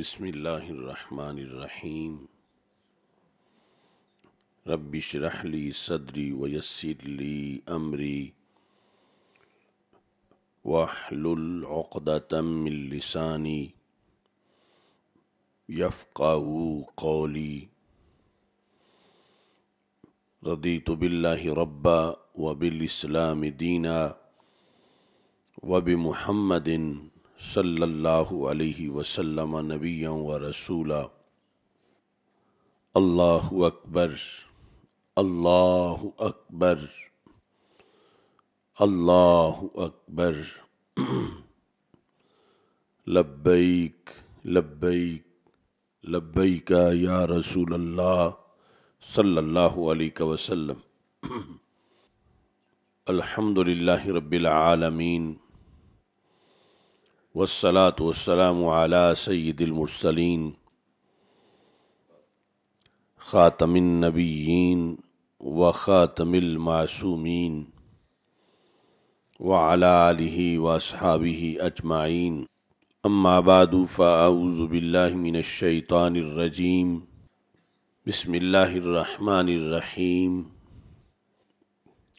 بسم اللہ الرحمن الرحیم رب شرح لی صدری ویسر لی امری وحل الاوقہ من لسانی یفقا قولی رضیت باللہ ربا وبالاسلام دینا وبمحمد محمد صلی اللہ علیہ وسلم نبی و رسولہ اللہ اکبر اللہ اکبر اللہ اکبر لبیک لبیک لبیک یا رسول اللہ صلی اللہ علیہ وسلم الحمد للہ رب العالمین والصلاة والسلام على سيد المرسلين خاتم النبيين وخاتم و وعلى آله واصحابه أجمعين أما بعد فأعوذ بالله من الشيطان الرجیم بسم اللہ الرحمن الرحیم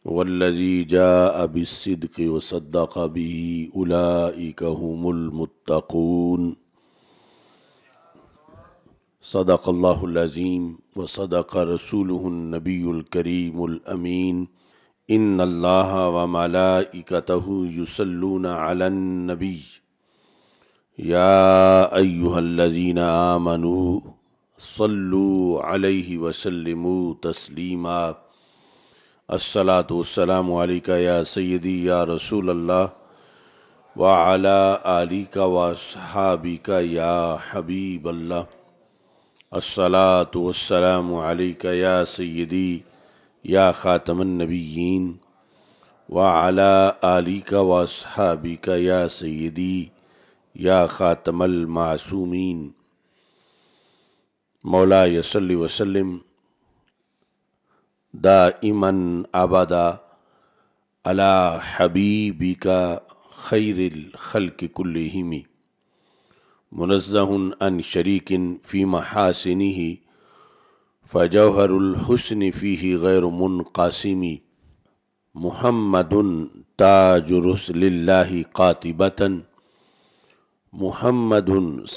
والذی جاء بالصدق وصدق به صدق هم المتقون صدق اللہ العظیم وصدق رسوله النبی الکریم الامین ان اللہ و مالا علی النبی یا یا الذین آمنوا امنو علیہ وسلم تسلیمات السلاۃ والسلام علیکہ یا سیدی یا رسول اللہ و آلیٰ علی کا کا یا حبیب اللہ السلاۃ والسلام علیکہ یا سیدی یا خاتم النبیین و آلی علی کا کا یا سیدی یا خاتم المعصومین مولا یسلی وسلم دا امن حبیبی کا خیر الخلق کلحمی منزہن ان شریکن فی محاسنی ہی الحسن فی ہی غیرمن قاسمی تاج رسل اللہ قاتبتاً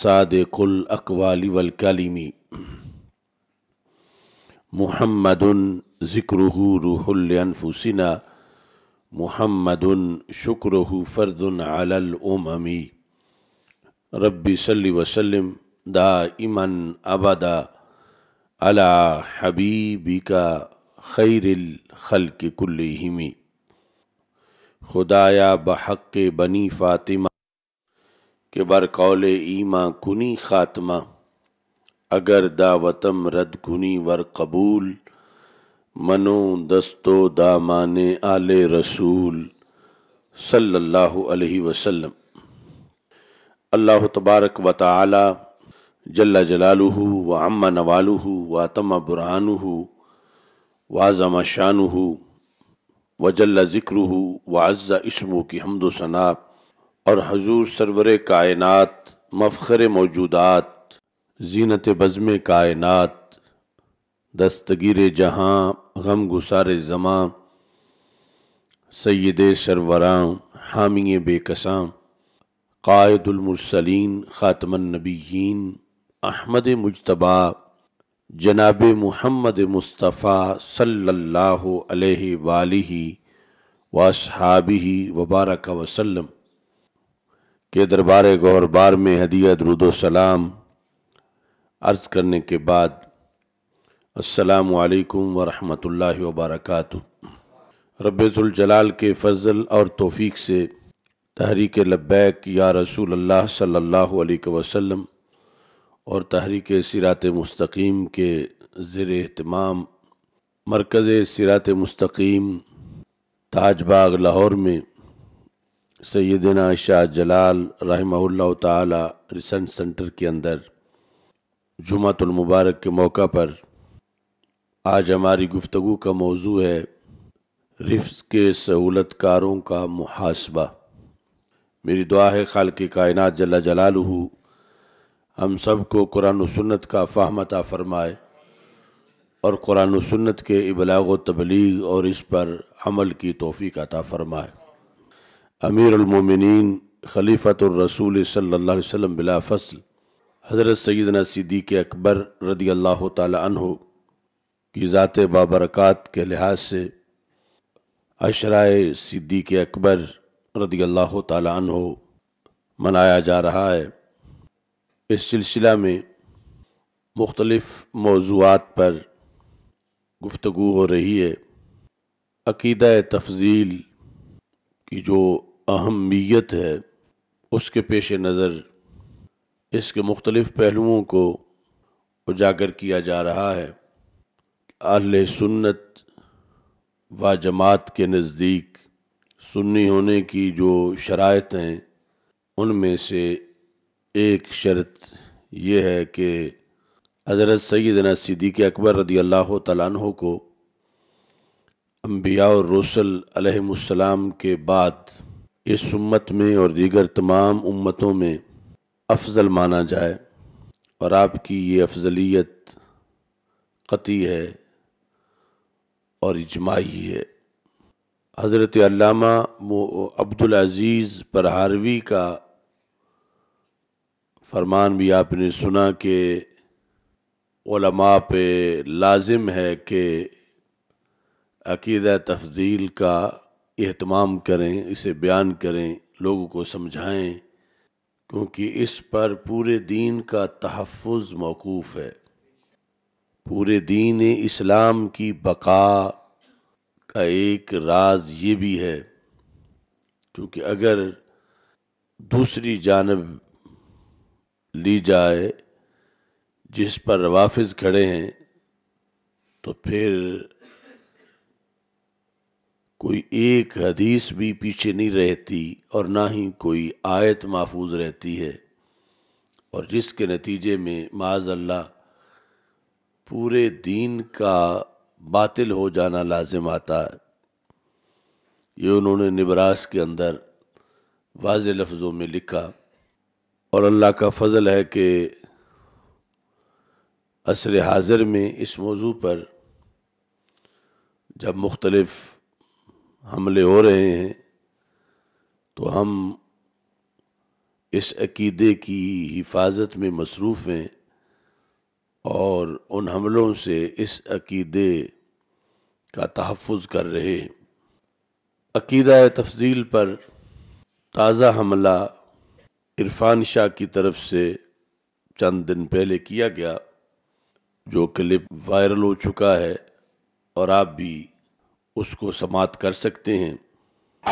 صادق الاقوال والکلمی محمد ذکرہ روح العنفسینا محمد شکرہ فرد علی الامم ربی صلی وسلم دا ابدا علی حبیبکا خیر الخلق کُلمی خدایا بحق بنی فاطمہ کہ بر قول کنی خاتمہ اگر دعوتم رد کنی ور قبول منو دست و دامان آل رسول صلی اللہ علیہ وسلم اللہ تبارک و تعالی جل جلالہ و عم نوالہ و تم برہانہ واضم شانہ و جل ذکرہ و عز اشمو کی حمد و ثناء اور حضور سرور کائنات مفخر موجودات زینت بزم کائنات دستگیر جہاں غم گسار زماں سید سروراں حامی بے قسام قائد المرسلین خاتم النبیین احمد مجتبہ جناب محمد مصطفیٰ صلی اللہ علیہ وآلہ واصحابہ وبارک وسلم کے دربار بار میں درود و سلام عرض کرنے کے بعد السلام علیکم ورحمۃ اللہ وبرکاتہ ربعۃ الجلال کے فضل اور توفیق سے تحریک لبیک یا رسول اللہ صلی اللہ علیہ وسلم اور تحریک سیرات مستقیم کے زیر اہتمام مرکز سیرات مستقیم تاج باغ لاہور میں سیدنا شاہ جلال رحمہ اللہ تعالی ریسنٹ سنٹر کے اندر جمعۃ المبارک کے موقع پر آج ہماری گفتگو کا موضوع ہے رفظ کے سہولت کاروں کا محاسبہ میری دعا ہے خالق کائنات جل جلالہ ہو ہم سب کو قرآن و سنت کا فہم عطا فرمائے اور قرآن و سنت کے ابلاغ و تبلیغ اور اس پر حمل کی توفیق عطا فرمائے امیر المومنین خلیفۃ الرسول صلی اللہ علیہ وسلم بلا فصل حضرت سیدنا صدیق کے اکبر رضی اللہ تعالی عنہ کی ذات بابرکات کے لحاظ سے عشرائے صدیق اکبر رضی اللہ تعالیٰ عنہ منایا جا رہا ہے اس سلسلہ میں مختلف موضوعات پر گفتگو ہو رہی ہے عقیدہ تفضیل کی جو اہمیت ہے اس کے پیش نظر اس کے مختلف پہلوؤں کو اجاگر کیا جا رہا ہے اہل سنت و جماعت کے نزدیک سنی ہونے کی جو شرائط ہیں ان میں سے ایک شرط یہ ہے کہ حضرت سیدنا صدیق اکبر رضی اللہ تعالیٰ عنہ کو انبیاء اور رسل علیہم السلام کے بعد اس امت میں اور دیگر تمام امتوں میں افضل مانا جائے اور آپ کی یہ افضلیت قطعی ہے اور اجماعی ہے حضرت علامہ عبدالعزیز پرہاروی کا فرمان بھی آپ نے سنا کہ علماء پہ لازم ہے کہ عقیدہ تفضیل کا اہتمام کریں اسے بیان کریں لوگوں کو سمجھائیں کیونکہ اس پر پورے دین کا تحفظ موقوف ہے پورے دین اسلام کی بقا کا ایک راز یہ بھی ہے کیونکہ اگر دوسری جانب لی جائے جس پر روافظ کھڑے ہیں تو پھر کوئی ایک حدیث بھی پیچھے نہیں رہتی اور نہ ہی کوئی آیت محفوظ رہتی ہے اور جس کے نتیجے میں معاذ اللہ پورے دین کا باطل ہو جانا لازم آتا ہے یہ انہوں نے نبراس کے اندر واضح لفظوں میں لکھا اور اللہ کا فضل ہے کہ عصر حاضر میں اس موضوع پر جب مختلف حملے ہو رہے ہیں تو ہم اس عقیدے کی حفاظت میں مصروف ہیں اور ان حملوں سے اس عقیدے کا تحفظ کر رہے عقیدہ تفضیل پر تازہ حملہ عرفان شاہ کی طرف سے چند دن پہلے کیا گیا جو کلپ وائرل ہو چکا ہے اور آپ بھی اس کو سماعت کر سکتے ہیں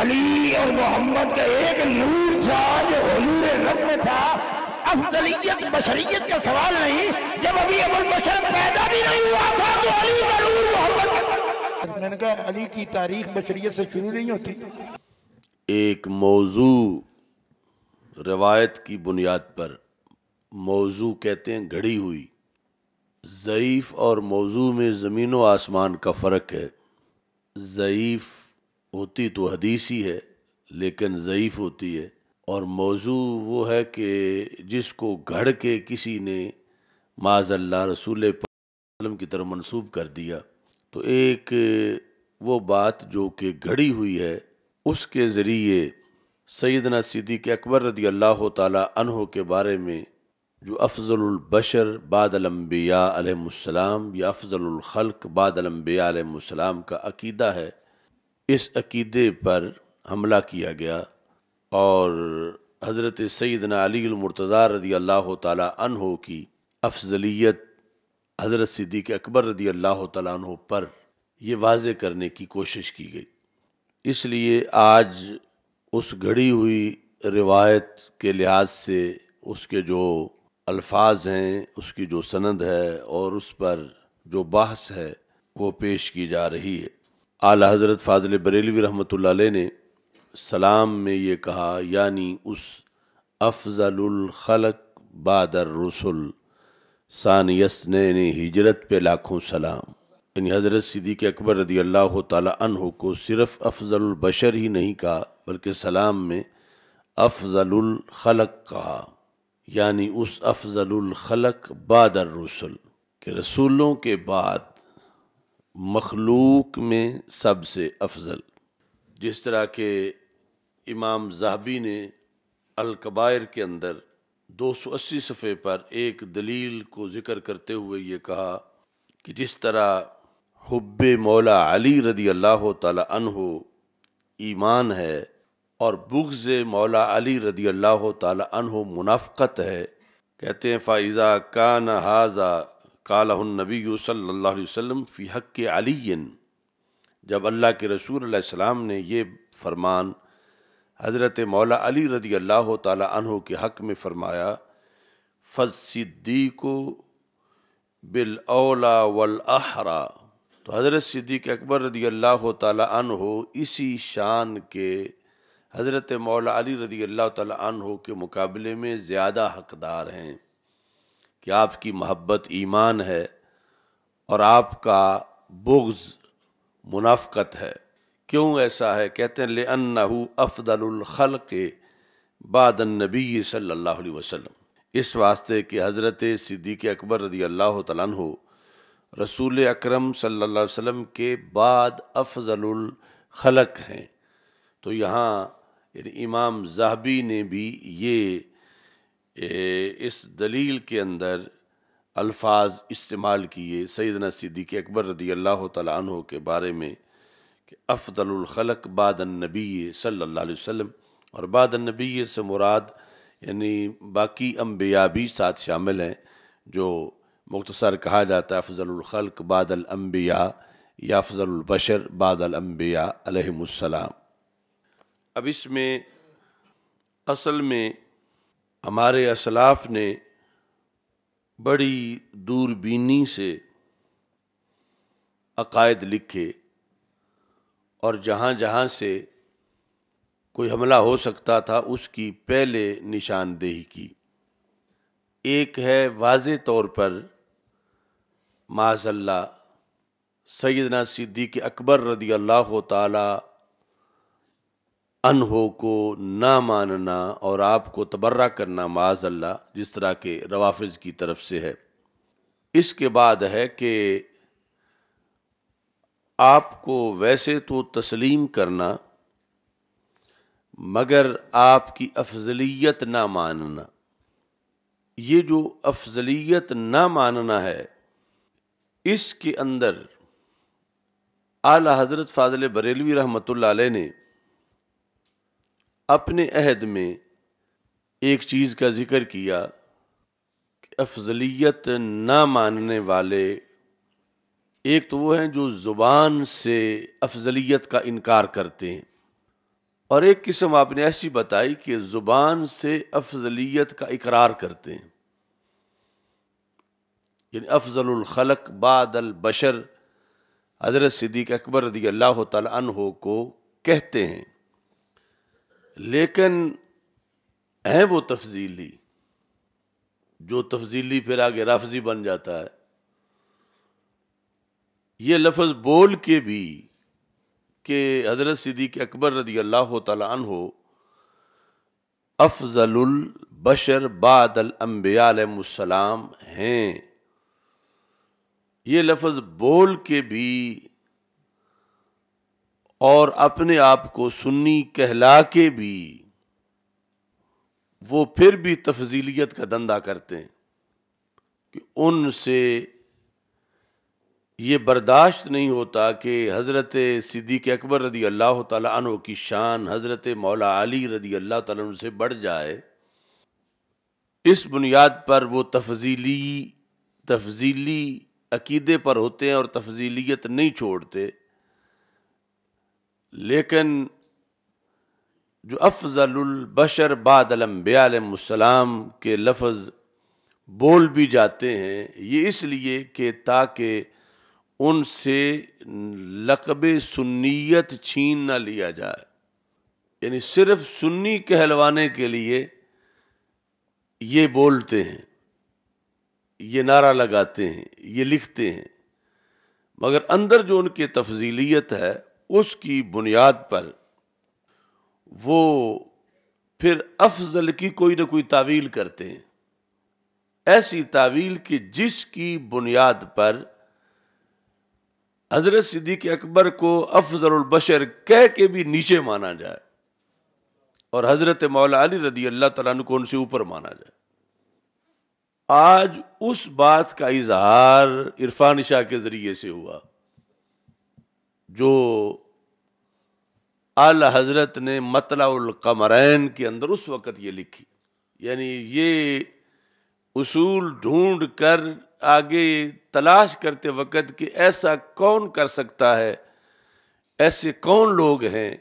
علی اور محمد کا ایک نور تھا تھا جو حضور رب میں افضلیت بشریت کا سوال نہیں جب ابھی ابن بشر پیدا بھی نہیں ہوا تھا تو علی کا نور محمد میں نے کہا علی کی تاریخ بشریت سے شروع نہیں ہوتی ایک موضوع روایت کی بنیاد پر موضوع کہتے ہیں گھڑی ہوئی ضعیف اور موضوع میں زمین و آسمان کا فرق ہے ضعیف ہوتی تو حدیث ہی ہے لیکن ضعیف ہوتی ہے اور موضوع وہ ہے کہ جس کو گھڑ کے کسی نے معاذ اللہ رسول پر وسلم کی طرف منصوب کر دیا تو ایک وہ بات جو کہ گھڑی ہوئی ہے اس کے ذریعے سیدنا صدیق اکبر رضی اللہ تعالیٰ عنہ کے بارے میں جو افضل البشر بعد الانبیاء علیہ السلام یا افضل الخلق بعد الانبیاء علیہ السلام کا عقیدہ ہے اس عقیدے پر حملہ کیا گیا اور حضرت سیدنا علی المرتضی رضی اللہ تعالیٰ عنہ کی افضلیت حضرت صدیق اکبر رضی اللہ تعالیٰ عنہ پر یہ واضح کرنے کی کوشش کی گئی اس لیے آج اس گھڑی ہوئی روایت کے لحاظ سے اس کے جو الفاظ ہیں اس کی جو سند ہے اور اس پر جو بحث ہے وہ پیش کی جا رہی ہے اعلیٰ حضرت فاضل بریلوی رحمۃ اللہ علیہ نے سلام میں یہ کہا یعنی اس افضل الخلق بادر رسول ثانیس نے ہجرت پہ لاکھوں سلام یعنی حضرت صدیق اکبر رضی اللہ تعالیٰ عنہ کو صرف افضل البشر ہی نہیں کہا بلکہ سلام میں افضل الخلق کہا یعنی اس افضل الخلق بادر رسول کہ رسولوں کے بعد مخلوق میں سب سے افضل جس طرح کہ امام زہبی نے القبائر کے اندر دو سو اسی صفحے پر ایک دلیل کو ذکر کرتے ہوئے یہ کہا کہ جس طرح حب مولا علی رضی اللہ تعالی عنہ ایمان ہے اور بغض مولا علی رضی اللہ تعالی عنہ منافقت ہے کہتے ہیں فائزہ کا حاضہ کالہ النبی یو صلی اللہ علیہ وسلم فی حق علی جب اللہ کے رسول علیہ السلام نے یہ فرمان حضرت مولا علی رضی اللہ تعالی عنہ کے حق میں فرمایا فض صدیق والاحرا تو حضرت صدیق اکبر رضی اللہ تعالی عنہ اسی شان کے حضرت مولا علی رضی اللہ تعالی عنہ کے مقابلے میں زیادہ حقدار ہیں کہ آپ کی محبت ایمان ہے اور آپ کا بغض منافقت ہے کیوں ایسا ہے کہتے ہیں لَِّّاحُ افضل الخل کے بعد نبی صلی اللہ علیہ وسلم اس واسطے کہ حضرت صدیق اکبر رضی اللہ تعالیٰ عنہ رسول اکرم صلی اللہ علیہ وسلم کے بعد افضل الخلق ہیں تو یہاں یعنی امام زاہبی نے بھی یہ اس دلیل کے اندر الفاظ استعمال کیے سیدنا صدیق اکبر رضی اللہ تعالیٰ عنہ کے بارے میں کہ افضل الخلق بعد النبی صلی اللہ علیہ وسلم اور بعد النبی سے مراد یعنی باقی انبیاء بھی ساتھ شامل ہیں جو مختصر کہا جاتا ہے افضل الخلق بعد الانبیاء یا افضل البشر بعد الانبیاء علیہم السلام اب اس میں اصل میں ہمارے اسلاف نے بڑی دوربینی سے عقائد لکھے اور جہاں جہاں سے کوئی حملہ ہو سکتا تھا اس کی پہلے نشاندہی کی ایک ہے واضح طور پر معاذ اللہ سیدنا صدیق اکبر رضی اللہ تعالی انہوں کو نہ ماننا اور آپ کو تبرہ کرنا معاذ اللہ جس طرح کے روافظ کی طرف سے ہے اس کے بعد ہے کہ آپ کو ویسے تو تسلیم کرنا مگر آپ کی افضلیت نہ ماننا یہ جو افضلیت نہ ماننا ہے اس کے اندر اعلی حضرت فاضل بریلوی رحمۃ اللہ علیہ نے اپنے عہد میں ایک چیز کا ذکر کیا کہ افضلیت نہ ماننے والے ایک تو وہ ہیں جو زبان سے افضلیت کا انکار کرتے ہیں اور ایک قسم آپ نے ایسی بتائی کہ زبان سے افضلیت کا اقرار کرتے ہیں یعنی افضل الخلق بعد البشر حضرت صدیق اکبر رضی اللہ تعالیٰ عنہ کو کہتے ہیں لیکن ہیں وہ تفضیلی جو تفضیلی پھر آگے رافضی بن جاتا ہے یہ لفظ بول کے بھی کہ حضرت صدیق اکبر رضی اللہ تعالیٰ عنہ افضل البشر بعد الانبیاء علیہ السلام ہیں یہ لفظ بول کے بھی اور اپنے آپ کو سنی کہلا کے بھی وہ پھر بھی تفضیلیت کا دندہ کرتے ہیں کہ ان سے یہ برداشت نہیں ہوتا کہ حضرت صدیق اکبر رضی اللہ تعالیٰ عنہ کی شان حضرت مولا علی رضی اللہ تعالیٰ عنہ سے بڑھ جائے اس بنیاد پر وہ تفضیلی تفضیلی عقیدے پر ہوتے ہیں اور تفضیلیت نہیں چھوڑتے لیکن جو افضل البشر بعد الانبیاء علیہ السلام کے لفظ بول بھی جاتے ہیں یہ اس لیے کہ تاکہ ان سے لقب سنیت چھین نہ لیا جائے یعنی صرف سنی کہلوانے کے لیے یہ بولتے ہیں یہ نعرہ لگاتے ہیں یہ لکھتے ہیں مگر اندر جو ان کے تفضیلیت ہے اس کی بنیاد پر وہ پھر افضل کی کوئی نہ کوئی تعویل کرتے ہیں ایسی تعویل کہ جس کی بنیاد پر حضرت صدیق اکبر کو افضل البشر کہہ کے بھی نیچے مانا جائے اور حضرت مولا علی رضی اللہ تعالیٰ نے کو ان سے اوپر مانا جائے آج اس بات کا اظہار عرفان شاہ کے ذریعے سے ہوا جو حضرت نے مطلع القمرین کے اندر اس وقت یہ لکھی یعنی یہ اصول ڈھونڈ کر آگے تلاش کرتے وقت کہ ایسا کون کر سکتا ہے ایسے کون لوگ ہیں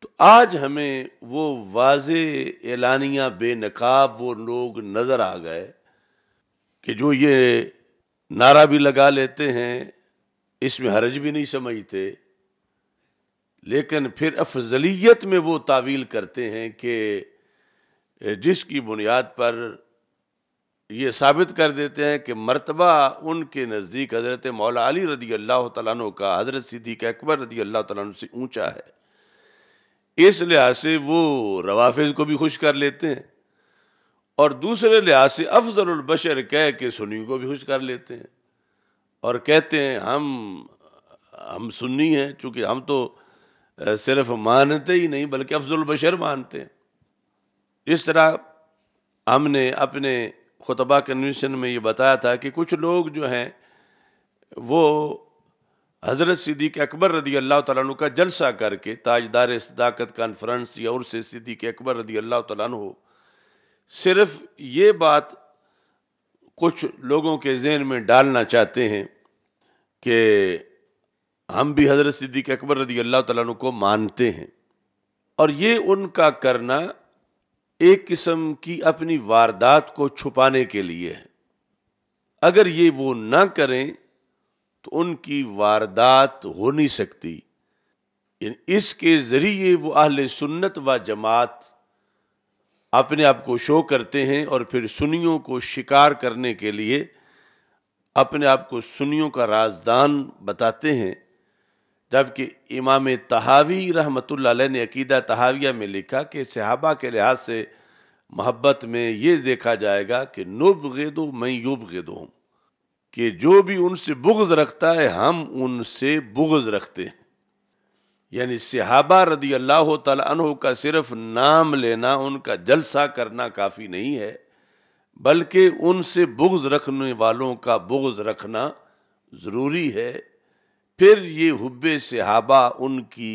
تو آج ہمیں وہ واضح اعلانیہ بے نقاب وہ لوگ نظر آ گئے کہ جو یہ نعرہ بھی لگا لیتے ہیں اس میں حرج بھی نہیں سمجھتے لیکن پھر افضلیت میں وہ تعویل کرتے ہیں کہ جس کی بنیاد پر یہ ثابت کر دیتے ہیں کہ مرتبہ ان کے نزدیک حضرت مولا علی رضی اللہ تعالیٰ عنہ کا حضرت صدیق اکبر رضی اللہ تعالیٰ عنہ سے اونچا ہے اس لحاظ سے وہ روافظ کو بھی خوش کر لیتے ہیں اور دوسرے لحاظ سے افضل البشر کہہ کے سنی کو بھی خوش کر لیتے ہیں اور کہتے ہیں ہم ہم سنی ہیں چونکہ ہم تو صرف مانتے ہی نہیں بلکہ افضل البشر مانتے ہیں اس طرح ہم نے اپنے خطبہ کنونشن میں یہ بتایا تھا کہ کچھ لوگ جو ہیں وہ حضرت صدیق اکبر رضی اللہ تعالیٰ عنہ کا جلسہ کر کے تاجدار صداقت کانفرنس یا عرص صدیق اکبر رضی اللہ تعالیٰ عنہ صرف یہ بات کچھ لوگوں کے ذہن میں ڈالنا چاہتے ہیں کہ ہم بھی حضرت صدیق اکبر رضی اللہ تعالیٰ عنہ کو مانتے ہیں اور یہ ان کا کرنا ایک قسم کی اپنی واردات کو چھپانے کے لیے ہے اگر یہ وہ نہ کریں تو ان کی واردات ہو نہیں سکتی یعنی اس کے ذریعے وہ اہل سنت و جماعت اپنے آپ کو شو کرتے ہیں اور پھر سنیوں کو شکار کرنے کے لیے اپنے آپ کو سنیوں کا رازدان بتاتے ہیں جبکہ امام تحاوی رحمت اللہ علیہ نے عقیدہ تحاویہ میں لکھا کہ صحابہ کے لحاظ سے محبت میں یہ دیکھا جائے گا کہ نب گید میں یوب دو ہوں کہ جو بھی ان سے بغض رکھتا ہے ہم ان سے بغض رکھتے ہیں یعنی صحابہ رضی اللہ تعالیٰ عنہ کا صرف نام لینا ان کا جلسہ کرنا کافی نہیں ہے بلکہ ان سے بغض رکھنے والوں کا بغض رکھنا ضروری ہے پھر یہ حب صحابہ ان کی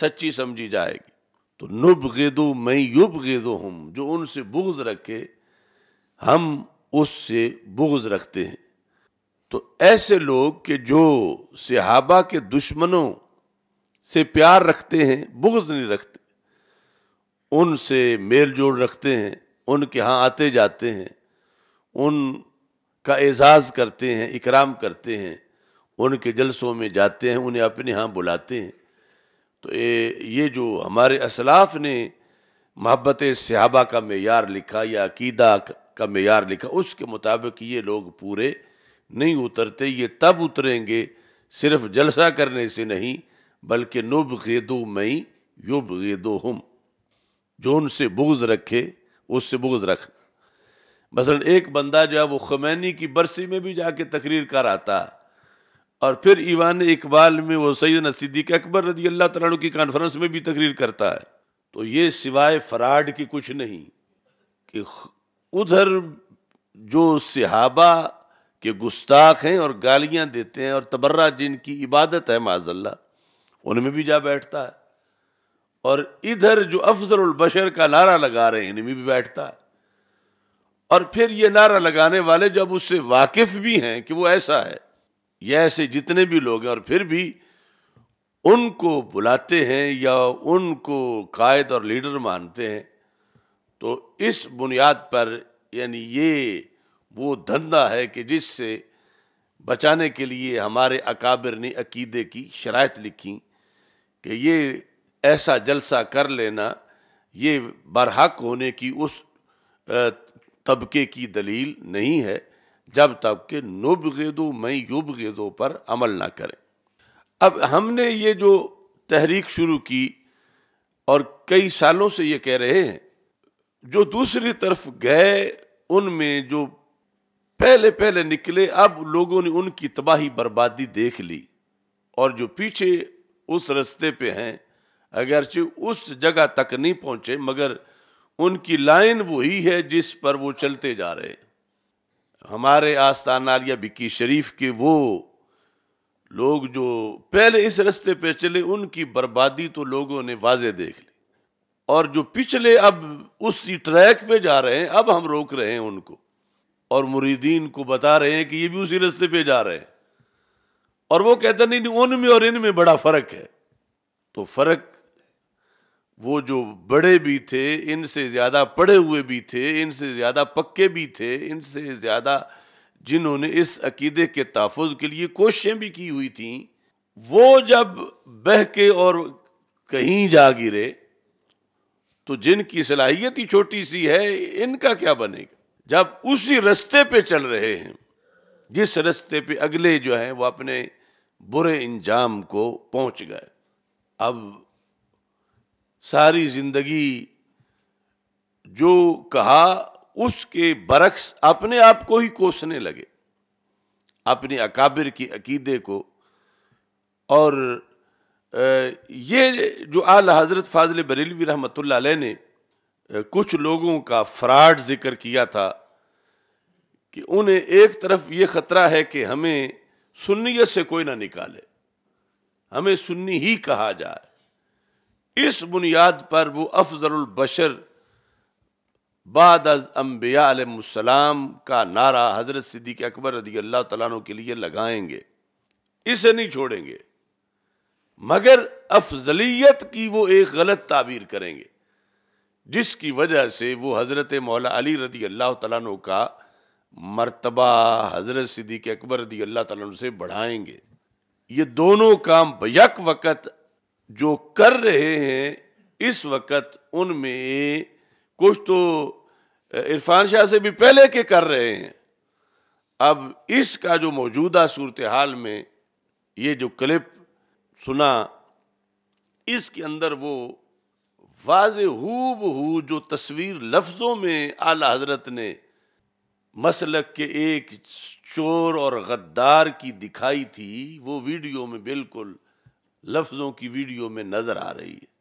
سچی سمجھی جائے گی تو نب گیدو میں یوب گید ہم جو ان سے بغض رکھے ہم اس سے بغض رکھتے ہیں تو ایسے لوگ کہ جو صحابہ کے دشمنوں سے پیار رکھتے ہیں بغض نہیں رکھتے ان سے میل جوڑ رکھتے ہیں ان کے ہاں آتے جاتے ہیں ان کا اعزاز کرتے ہیں اکرام کرتے ہیں ان کے جلسوں میں جاتے ہیں انہیں اپنے ہاں بلاتے ہیں تو یہ جو ہمارے اسلاف نے محبت صحابہ کا معیار لکھا یا عقیدہ کا معیار لکھا اس کے مطابق یہ لوگ پورے نہیں اترتے یہ تب اتریں گے صرف جلسہ کرنے سے نہیں بلکہ نب غیدو مئی میں غیدو ہم جو ان سے بغض رکھے اس سے بغض رکھ مثلا ایک بندہ جو ہے وہ خمینی کی برسی میں بھی جا کے تقریر کر آتا ہے اور پھر ایوان اقبال میں وہ سیدنا صدیق اکبر رضی اللہ تعالیٰ کی کانفرنس میں بھی تقریر کرتا ہے تو یہ سوائے فراڈ کی کچھ نہیں کہ ادھر جو صحابہ کے گستاخ ہیں اور گالیاں دیتے ہیں اور تبرہ جن کی عبادت ہے معذ اللہ ان میں بھی جا بیٹھتا ہے اور ادھر جو افضل البشر کا نعرہ لگا رہے ہیں ان میں بھی بیٹھتا ہے اور پھر یہ نعرہ لگانے والے جب اس سے واقف بھی ہیں کہ وہ ایسا ہے یا ایسے جتنے بھی لوگ ہیں اور پھر بھی ان کو بلاتے ہیں یا ان کو قائد اور لیڈر مانتے ہیں تو اس بنیاد پر یعنی یہ وہ دھندہ ہے کہ جس سے بچانے کے لیے ہمارے اکابر نے عقیدے کی شرائط لکھی کہ یہ ایسا جلسہ کر لینا یہ برحق ہونے کی اس طبقے کی دلیل نہیں ہے جب تک کہ نب گیدو میں یوب گیدو پر عمل نہ کریں اب ہم نے یہ جو تحریک شروع کی اور کئی سالوں سے یہ کہہ رہے ہیں جو دوسری طرف گئے ان میں جو پہلے پہلے نکلے اب لوگوں نے ان کی تباہی بربادی دیکھ لی اور جو پیچھے اس رستے پہ ہیں اگرچہ اس جگہ تک نہیں پہنچے مگر ان کی لائن وہی ہے جس پر وہ چلتے جا رہے ہیں ہمارے آستان عالیہ بکی شریف کے وہ لوگ جو پہلے اس رستے پہ چلے ان کی بربادی تو لوگوں نے واضح دیکھ لی اور جو پچھلے اب اسی ٹریک پہ جا رہے ہیں اب ہم روک رہے ہیں ان کو اور مریدین کو بتا رہے ہیں کہ یہ بھی اسی رستے پہ جا رہے ہیں اور وہ کہتے نہیں ان میں اور ان میں بڑا فرق ہے تو فرق وہ جو بڑے بھی تھے ان سے زیادہ پڑھے ہوئے بھی تھے ان سے زیادہ پکے بھی تھے ان سے زیادہ جنہوں نے اس عقیدے کے تحفظ کے لیے کوششیں بھی کی ہوئی تھیں وہ جب بہ کے اور کہیں جا گرے تو جن کی صلاحیت ہی چھوٹی سی ہے ان کا کیا بنے گا جب اسی رستے پہ چل رہے ہیں جس رستے پہ اگلے جو ہیں وہ اپنے برے انجام کو پہنچ گئے اب ساری زندگی جو کہا اس کے برعکس اپنے آپ کو ہی کوسنے لگے اپنی اکابر کی عقیدے کو اور یہ جو اعلی حضرت فاضل بریلوی رحمۃ اللہ علیہ نے کچھ لوگوں کا فراڈ ذکر کیا تھا کہ انہیں ایک طرف یہ خطرہ ہے کہ ہمیں سنیت سے کوئی نہ نکالے ہمیں سنی ہی کہا جائے اس بنیاد پر وہ افضل البشر بعد از انبیاء علیہ السلام کا نعرہ حضرت صدیق اکبر رضی اللہ تعالیٰ عنہ کے لیے لگائیں گے اسے نہیں چھوڑیں گے مگر افضلیت کی وہ ایک غلط تعبیر کریں گے جس کی وجہ سے وہ حضرت مولا علی رضی اللہ تعالیٰ عنہ کا مرتبہ حضرت صدیق اکبر رضی اللہ تعالیٰ عنہ سے بڑھائیں گے یہ دونوں کام بیک وقت جو کر رہے ہیں اس وقت ان میں کچھ تو عرفان شاہ سے بھی پہلے کے کر رہے ہیں اب اس کا جو موجودہ صورتحال میں یہ جو کلپ سنا اس کے اندر وہ واضح ہو بہو جو تصویر لفظوں میں اعلی حضرت نے مسلک کے ایک چور اور غدار کی دکھائی تھی وہ ویڈیو میں بالکل لفظوں کی ویڈیو میں نظر آ رہی ہے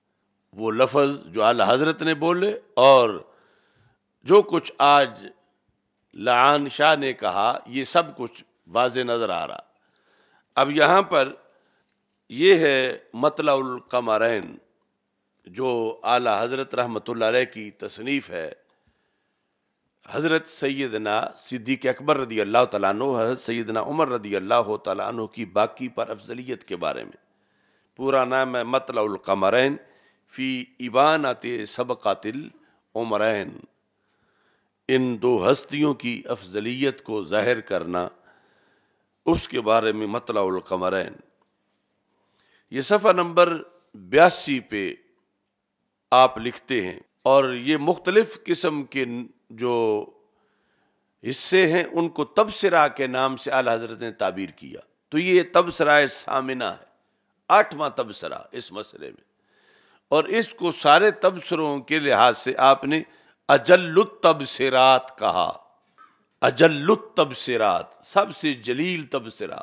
وہ لفظ جو اعلیٰ حضرت نے بولے اور جو کچھ آج لعان شاہ نے کہا یہ سب کچھ واضح نظر آ رہا اب یہاں پر یہ ہے مطلع القمرین جو اعلیٰ حضرت رحمۃ اللہ علیہ کی تصنیف ہے حضرت سیدنا صدیق اکبر رضی اللہ تعالیٰ عنہ حضرت سیدنا عمر رضی اللہ تعالیٰ عنہ کی باقی پر افضلیت کے بارے میں پورا نام ہے مطلع القمرین فی ایبان آتے سبقات العمرین ان دو ہستیوں کی افضلیت کو ظاہر کرنا اس کے بارے میں مطلع القمرین یہ صفحہ نمبر بیاسی پہ آپ لکھتے ہیں اور یہ مختلف قسم کے جو حصے ہیں ان کو تبصرہ کے نام سے اعلی حضرت نے تعبیر کیا تو یہ تبصرہ سامنا ہے آٹھواں تبصرہ اس مسئلے میں اور اس کو سارے تبصروں کے لحاظ سے آپ نے اجل تبصرات کہا اجل تبصرات سب سے جلیل تبصرہ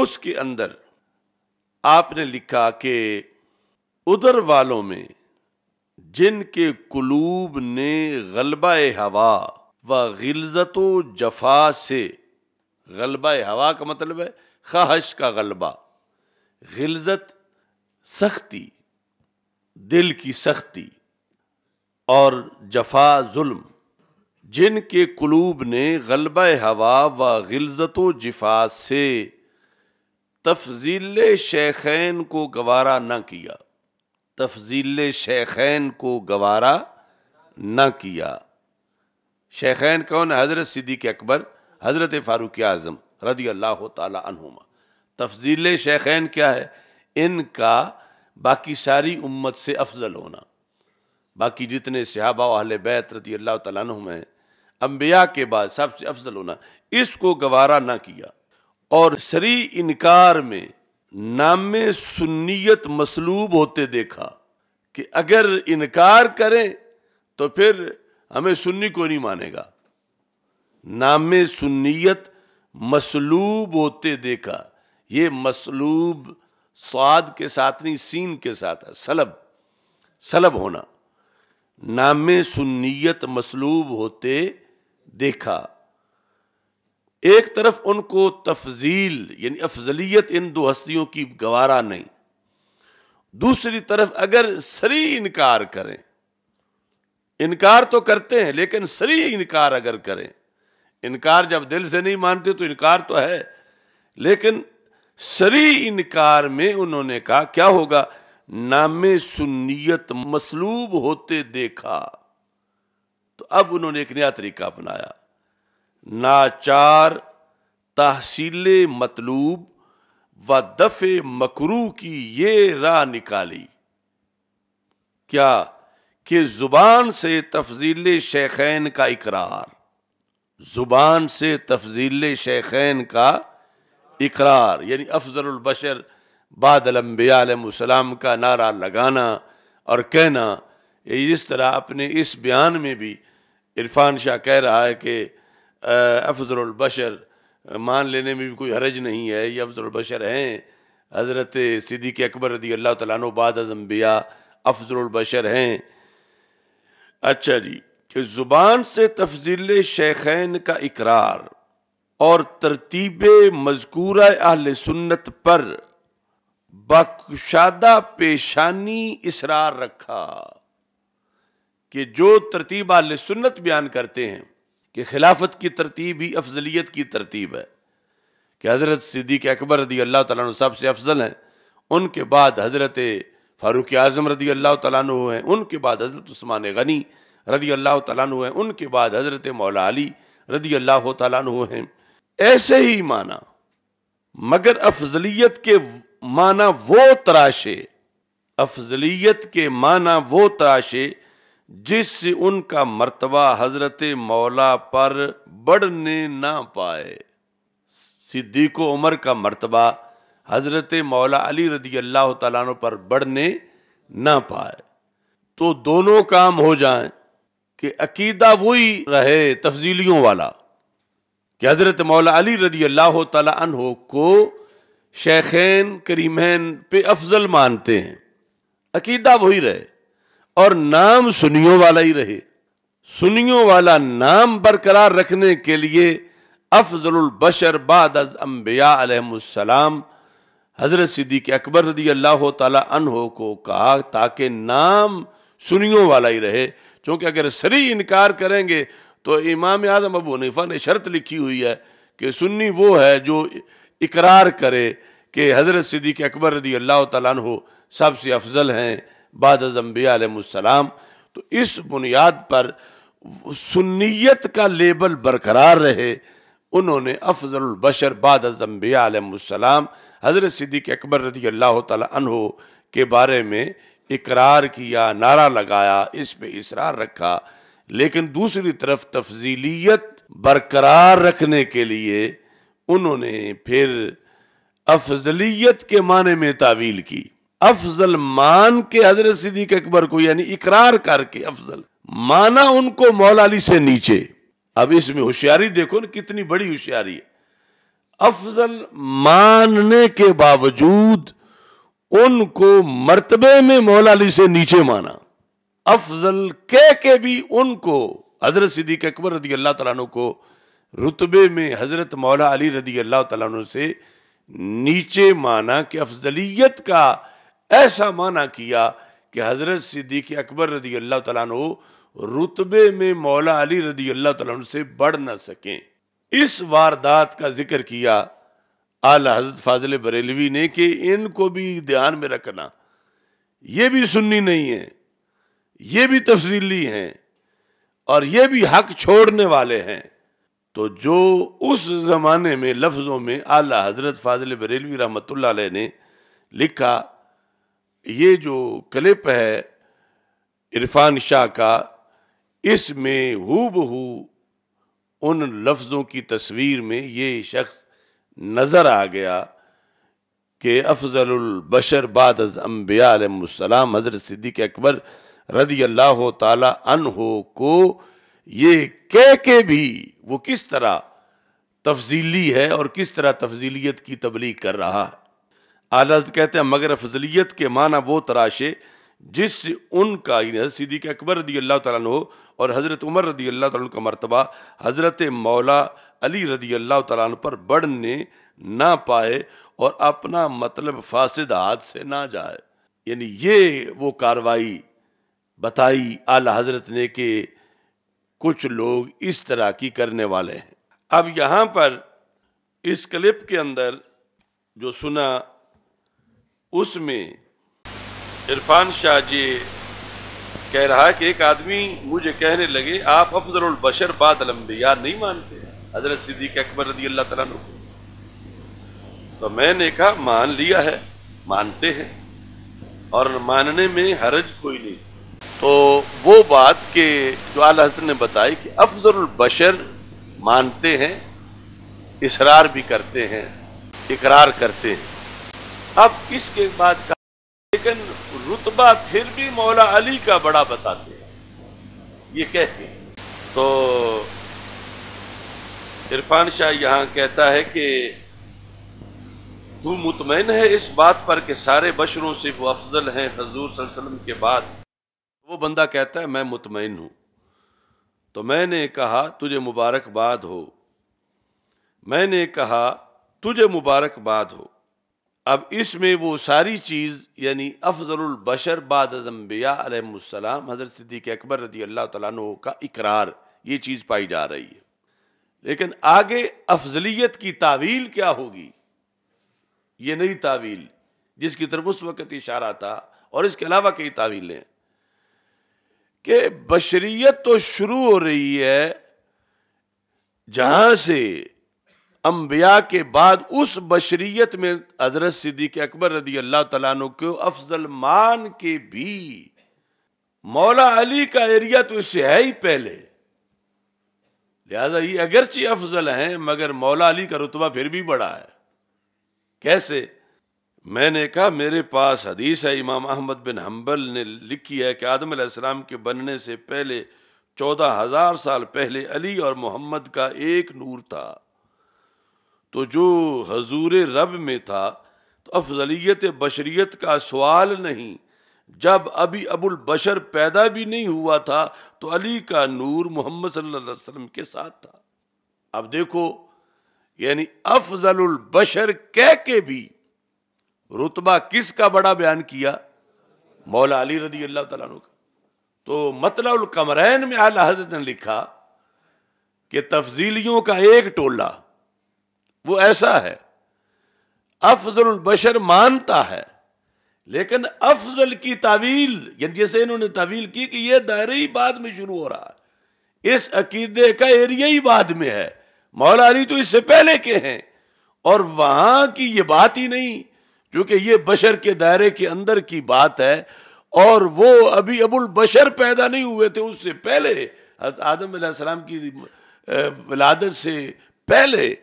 اس کے اندر آپ نے لکھا کہ ادھر والوں میں جن کے قلوب نے غلبہ ہوا و غلزت و جفا سے غلبہ ہوا کا مطلب ہے خواہش کا غلبہ غلزت سختی دل کی سختی اور جفا ظلم جن کے قلوب نے غلبہ ہوا و غلزت و جفا سے تفضیل شیخین کو گوارا نہ کیا تفضیل شیخین کو گوارا نہ کیا شیخین کون حضرت صدیق اکبر حضرت فاروق اعظم رضی اللہ تعالی عنہما تفضیل شیخین کیا ہے ان کا باقی ساری امت سے افضل ہونا باقی جتنے صحابہ و اہل بیت رضی اللہ تعالیٰ عنہ ہیں انبیاء کے بعد سب سے افضل ہونا اس کو گوارا نہ کیا اور سری انکار میں نام سنیت مسلوب ہوتے دیکھا کہ اگر انکار کریں تو پھر ہمیں سنی کو نہیں مانے گا نام سنیت مسلوب ہوتے دیکھا یہ مسلوب سعاد کے ساتھ نہیں سین کے ساتھ ہے سلب سلب ہونا نام سنیت مسلوب ہوتے دیکھا ایک طرف ان کو تفضیل یعنی افضلیت ان دو ہستیوں کی گوارا نہیں دوسری طرف اگر سری انکار کریں انکار تو کرتے ہیں لیکن سری انکار اگر کریں انکار جب دل سے نہیں مانتے تو انکار تو ہے لیکن سری انکار میں انہوں نے کہا کیا ہوگا نام سنیت مسلوب ہوتے دیکھا تو اب انہوں نے ایک نیا طریقہ اپنایا ناچار تحصیل مطلوب و دف مکرو کی یہ راہ نکالی کیا کہ زبان سے تفضیل شیخین کا اقرار زبان سے تفضیل شیخین کا اقرار یعنی افضل البشر بعد الانبیاء علیہ السلام کا نعرہ لگانا اور کہنا یعنی جس طرح اپنے اس بیان میں بھی عرفان شاہ کہہ رہا ہے کہ افضل البشر مان لینے میں بھی کوئی حرج نہیں ہے یہ افضل البشر ہیں حضرت صدیق اکبر رضی اللہ تعالیٰ عنہ بعد از انبیاء افضل البشر ہیں اچھا جی کہ زبان سے تفضیل شیخین کا اقرار اور ترتیب مذکورہ اہل سنت پر بکشادہ پیشانی اصرار رکھا کہ جو ترتیب اہل سنت بیان کرتے ہیں کہ خلافت کی ترتیب ہی افضلیت کی ترتیب ہے کہ حضرت صدیق اکبر رضی اللہ تعالیٰ عنہ صاحب سے افضل ہیں ان کے بعد حضرت فاروق اعظم رضی اللہ تعالیٰ عنہ ہیں ان کے بعد حضرت عثمان غنی رضی اللہ تعالیٰ عنہ ہیں ان کے بعد حضرت مولا علی رضی اللہ تعالیٰ عنہ ہیں ایسے ہی مانا مگر افضلیت کے معنی وہ تراشے افضلیت کے معنی وہ تراشے جس سے ان کا مرتبہ حضرت مولا پر بڑھنے نہ پائے صدیق و عمر کا مرتبہ حضرت مولا علی رضی اللہ تعالیٰ عنہ پر بڑھنے نہ پائے تو دونوں کام ہو جائیں کہ عقیدہ وہی رہے تفضیلیوں والا کہ حضرت مولا علی رضی اللہ تعالیٰ عنہ کو شیخین کریمین پہ افضل مانتے ہیں عقیدہ وہی رہے اور نام سنیوں والا ہی رہے سنیوں والا نام برقرار رکھنے کے لیے افضل البشر بعد از انبیاء علیہ السلام حضرت صدیق اکبر رضی اللہ تعالیٰ عنہ کو کہا تاکہ نام سنیوں والا ہی رہے چونکہ اگر سری انکار کریں گے تو امام اعظم ابو حنیفہ نے شرط لکھی ہوئی ہے کہ سنی وہ ہے جو اقرار کرے کہ حضرت صدیق اکبر رضی اللہ تعالیٰ عنہ سب سے افضل ہیں بعد از انبیاء علیہ السلام تو اس بنیاد پر سنیت کا لیبل برقرار رہے انہوں نے افضل البشر بعد از انبیاء علیہ السلام حضرت صدیق اکبر رضی اللہ تعالیٰ عنہ کے بارے میں اقرار کیا نعرہ لگایا اس پہ اصرار رکھا لیکن دوسری طرف تفضیلیت برقرار رکھنے کے لیے انہوں نے پھر افضلیت کے معنی میں تعویل کی افضل مان کے حضرت صدیق اکبر کو یعنی اقرار کر کے افضل مانا ان کو مولا علی سے نیچے اب اس میں ہوشیاری دیکھو نا کتنی بڑی ہوشیاری ہے افضل ماننے کے باوجود ان کو مرتبے میں مولا علی سے نیچے مانا افضل کہہ کے بھی ان کو حضرت صدیق اکبر رضی اللہ تعالیٰ عنہ کو رتبے میں حضرت مولا علی رضی اللہ تعالیٰ عنہ سے نیچے مانا کہ افضلیت کا ایسا مانا کیا کہ حضرت صدیق اکبر رضی اللہ تعالیٰ عنہ رتبے میں مولا علی رضی اللہ تعالیٰ عنہ سے بڑھ نہ سکیں اس واردات کا ذکر کیا اعلی حضرت فاضل بریلوی نے کہ ان کو بھی دھیان میں رکھنا یہ بھی سننی نہیں ہے یہ بھی تفصیلی ہیں اور یہ بھی حق چھوڑنے والے ہیں تو جو اس زمانے میں لفظوں میں آلہ حضرت فاضل بریلوی رحمۃ اللہ علیہ نے لکھا یہ جو کلپ ہے عرفان شاہ کا اس میں ہو بہو ان لفظوں کی تصویر میں یہ شخص نظر آ گیا کہ افضل البشر بعد از انبیاء علیہ السلام حضرت صدیق اکبر رضی اللہ تعالی عنہ کو یہ کہہ کے بھی وہ کس طرح تفضیلی ہے اور کس طرح تفضیلیت کی تبلیغ کر رہا ہے اعلی کہتے ہیں مگر فضلیت کے معنی وہ تراشے جس سے ان کا یعنی صدیق اکبر رضی اللہ تعالیٰ عنہ اور حضرت عمر رضی اللہ تعالیٰ عنہ کا مرتبہ حضرت مولا علی رضی اللہ تعالیٰ عنہ پر بڑھنے نہ پائے اور اپنا مطلب فاسد ہاتھ سے نہ جائے یعنی یہ وہ کاروائی بتائی اعلی حضرت نے کہ کچھ لوگ اس طرح کی کرنے والے ہیں اب یہاں پر اس کلپ کے اندر جو سنا اس میں عرفان شاہ جی کہہ رہا کہ ایک آدمی مجھے کہنے لگے آپ افضل البشر بعد الانبیاء نہیں مانتے حضرت صدیق اکبر رضی اللہ تعالیٰ تو میں نے کہا مان لیا ہے مانتے ہیں اور ماننے میں حرج کوئی نہیں تو وہ بات کہ جو اعلیٰ حضرت نے بتائی کہ افضل البشر مانتے ہیں اصرار بھی کرتے ہیں اقرار کرتے ہیں اب کس کے بعد کا لیکن رتبہ پھر بھی مولا علی کا بڑا بتاتے ہیں یہ کہتے ہیں تو عرفان شاہ یہاں کہتا ہے کہ تو مطمئن ہے اس بات پر کہ سارے بشروں سے وہ افضل ہیں حضور صلی اللہ علیہ وسلم کے بعد وہ بندہ کہتا ہے میں مطمئن ہوں تو میں نے کہا تجھے مبارکباد ہو میں نے کہا تجھے مبارکباد ہو اب اس میں وہ ساری چیز یعنی افضل البشر بعد انبیاء علیہ السلام حضرت صدیق اکبر رضی اللہ تعالیٰ عنہ کا اقرار یہ چیز پائی جا رہی ہے لیکن آگے افضلیت کی تعویل کیا ہوگی یہ نئی تعویل جس کی طرف اس وقت اشارہ تھا اور اس کے علاوہ کئی تعویلیں کہ بشریت تو شروع ہو رہی ہے جہاں سے انبیاء کے بعد اس بشریت میں حضرت صدیق اکبر رضی اللہ تعالیٰ عنہ کے افضل مان کے بھی مولا علی کا ایریا تو اس سے ہے ہی پہلے لہذا یہ اگرچہ افضل ہیں مگر مولا علی کا رتبہ پھر بھی بڑا ہے کیسے میں نے کہا میرے پاس حدیث ہے امام احمد بن حنبل نے لکھی ہے کہ آدم علیہ السلام کے بننے سے پہلے چودہ ہزار سال پہلے علی اور محمد کا ایک نور تھا تو جو حضور رب میں تھا تو افضلیت بشریت کا سوال نہیں جب ابھی ابو البشر پیدا بھی نہیں ہوا تھا تو علی کا نور محمد صلی اللہ علیہ وسلم کے ساتھ تھا اب دیکھو یعنی افضل البشر کہہ کے بھی رتبہ کس کا بڑا بیان کیا مولا علی رضی اللہ تعالیٰ عنہ کا تو مطلع القمرین میں حضرت نے لکھا کہ تفضیلیوں کا ایک ٹولہ وہ ایسا ہے افضل البشر مانتا ہے لیکن افضل کی تعویل یعنی جیسے انہوں نے تعویل کی کہ یہ دائرہ ہی بعد میں شروع ہو رہا ہے اس عقیدے کا ایریا ہی بعد میں ہے مولا علی تو اس سے پہلے کے ہیں اور وہاں کی یہ بات ہی نہیں چونکہ یہ بشر کے دائرے کے اندر کی بات ہے اور وہ ابھی ابو البشر پیدا نہیں ہوئے تھے اس سے پہلے آدم علیہ السلام کی ولادت سے پہلے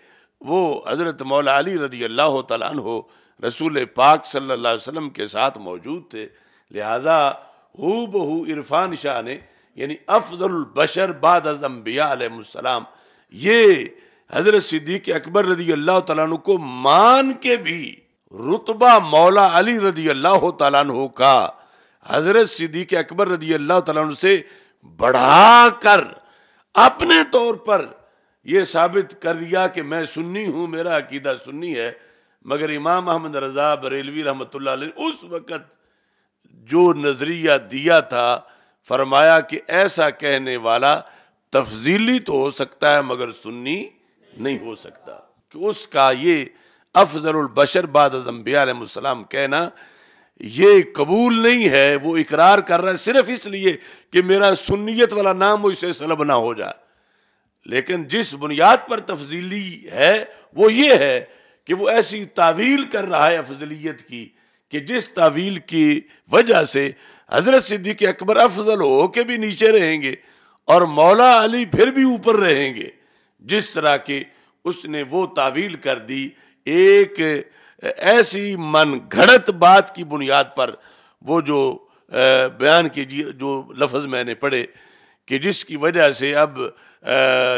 وہ حضرت مولا علی رضی اللہ تعالیٰ عنہ رسول پاک صلی اللہ علیہ وسلم کے ساتھ موجود تھے لہذا ہو بہ عرفان شاہ نے یعنی افضل البشر بعد از انبیاء علیہ السلام یہ حضرت صدیق اکبر رضی اللہ تعالیٰ عنہ کو مان کے بھی رتبہ مولا علی رضی اللہ تعالیٰ عنہ کا حضرت صدیق اکبر رضی اللہ تعالیٰ عنہ سے بڑھا کر اپنے طور پر یہ ثابت کر دیا کہ میں سنی ہوں میرا عقیدہ سنی ہے مگر امام احمد رضا بریلوی رحمۃ اللہ نے اس وقت جو نظریہ دیا تھا فرمایا کہ ایسا کہنے والا تفضیلی تو ہو سکتا ہے مگر سنی نہیں ہو سکتا کہ اس کا یہ افضل البشر از انبیاء علیہ السلام کہنا یہ قبول نہیں ہے وہ اقرار کر رہا ہے صرف اس لیے کہ میرا سنیت والا نام سے سلب نہ ہو جائے لیکن جس بنیاد پر تفضیلی ہے وہ یہ ہے کہ وہ ایسی تعویل کر رہا ہے افضلیت کی کہ جس تعویل کی وجہ سے حضرت صدیق اکبر افضل ہو کے بھی نیچے رہیں گے اور مولا علی پھر بھی اوپر رہیں گے جس طرح کہ اس نے وہ تعویل کر دی ایک ایسی من گھڑت بات کی بنیاد پر وہ جو بیان کی جی، جو لفظ میں نے پڑھے کہ جس کی وجہ سے اب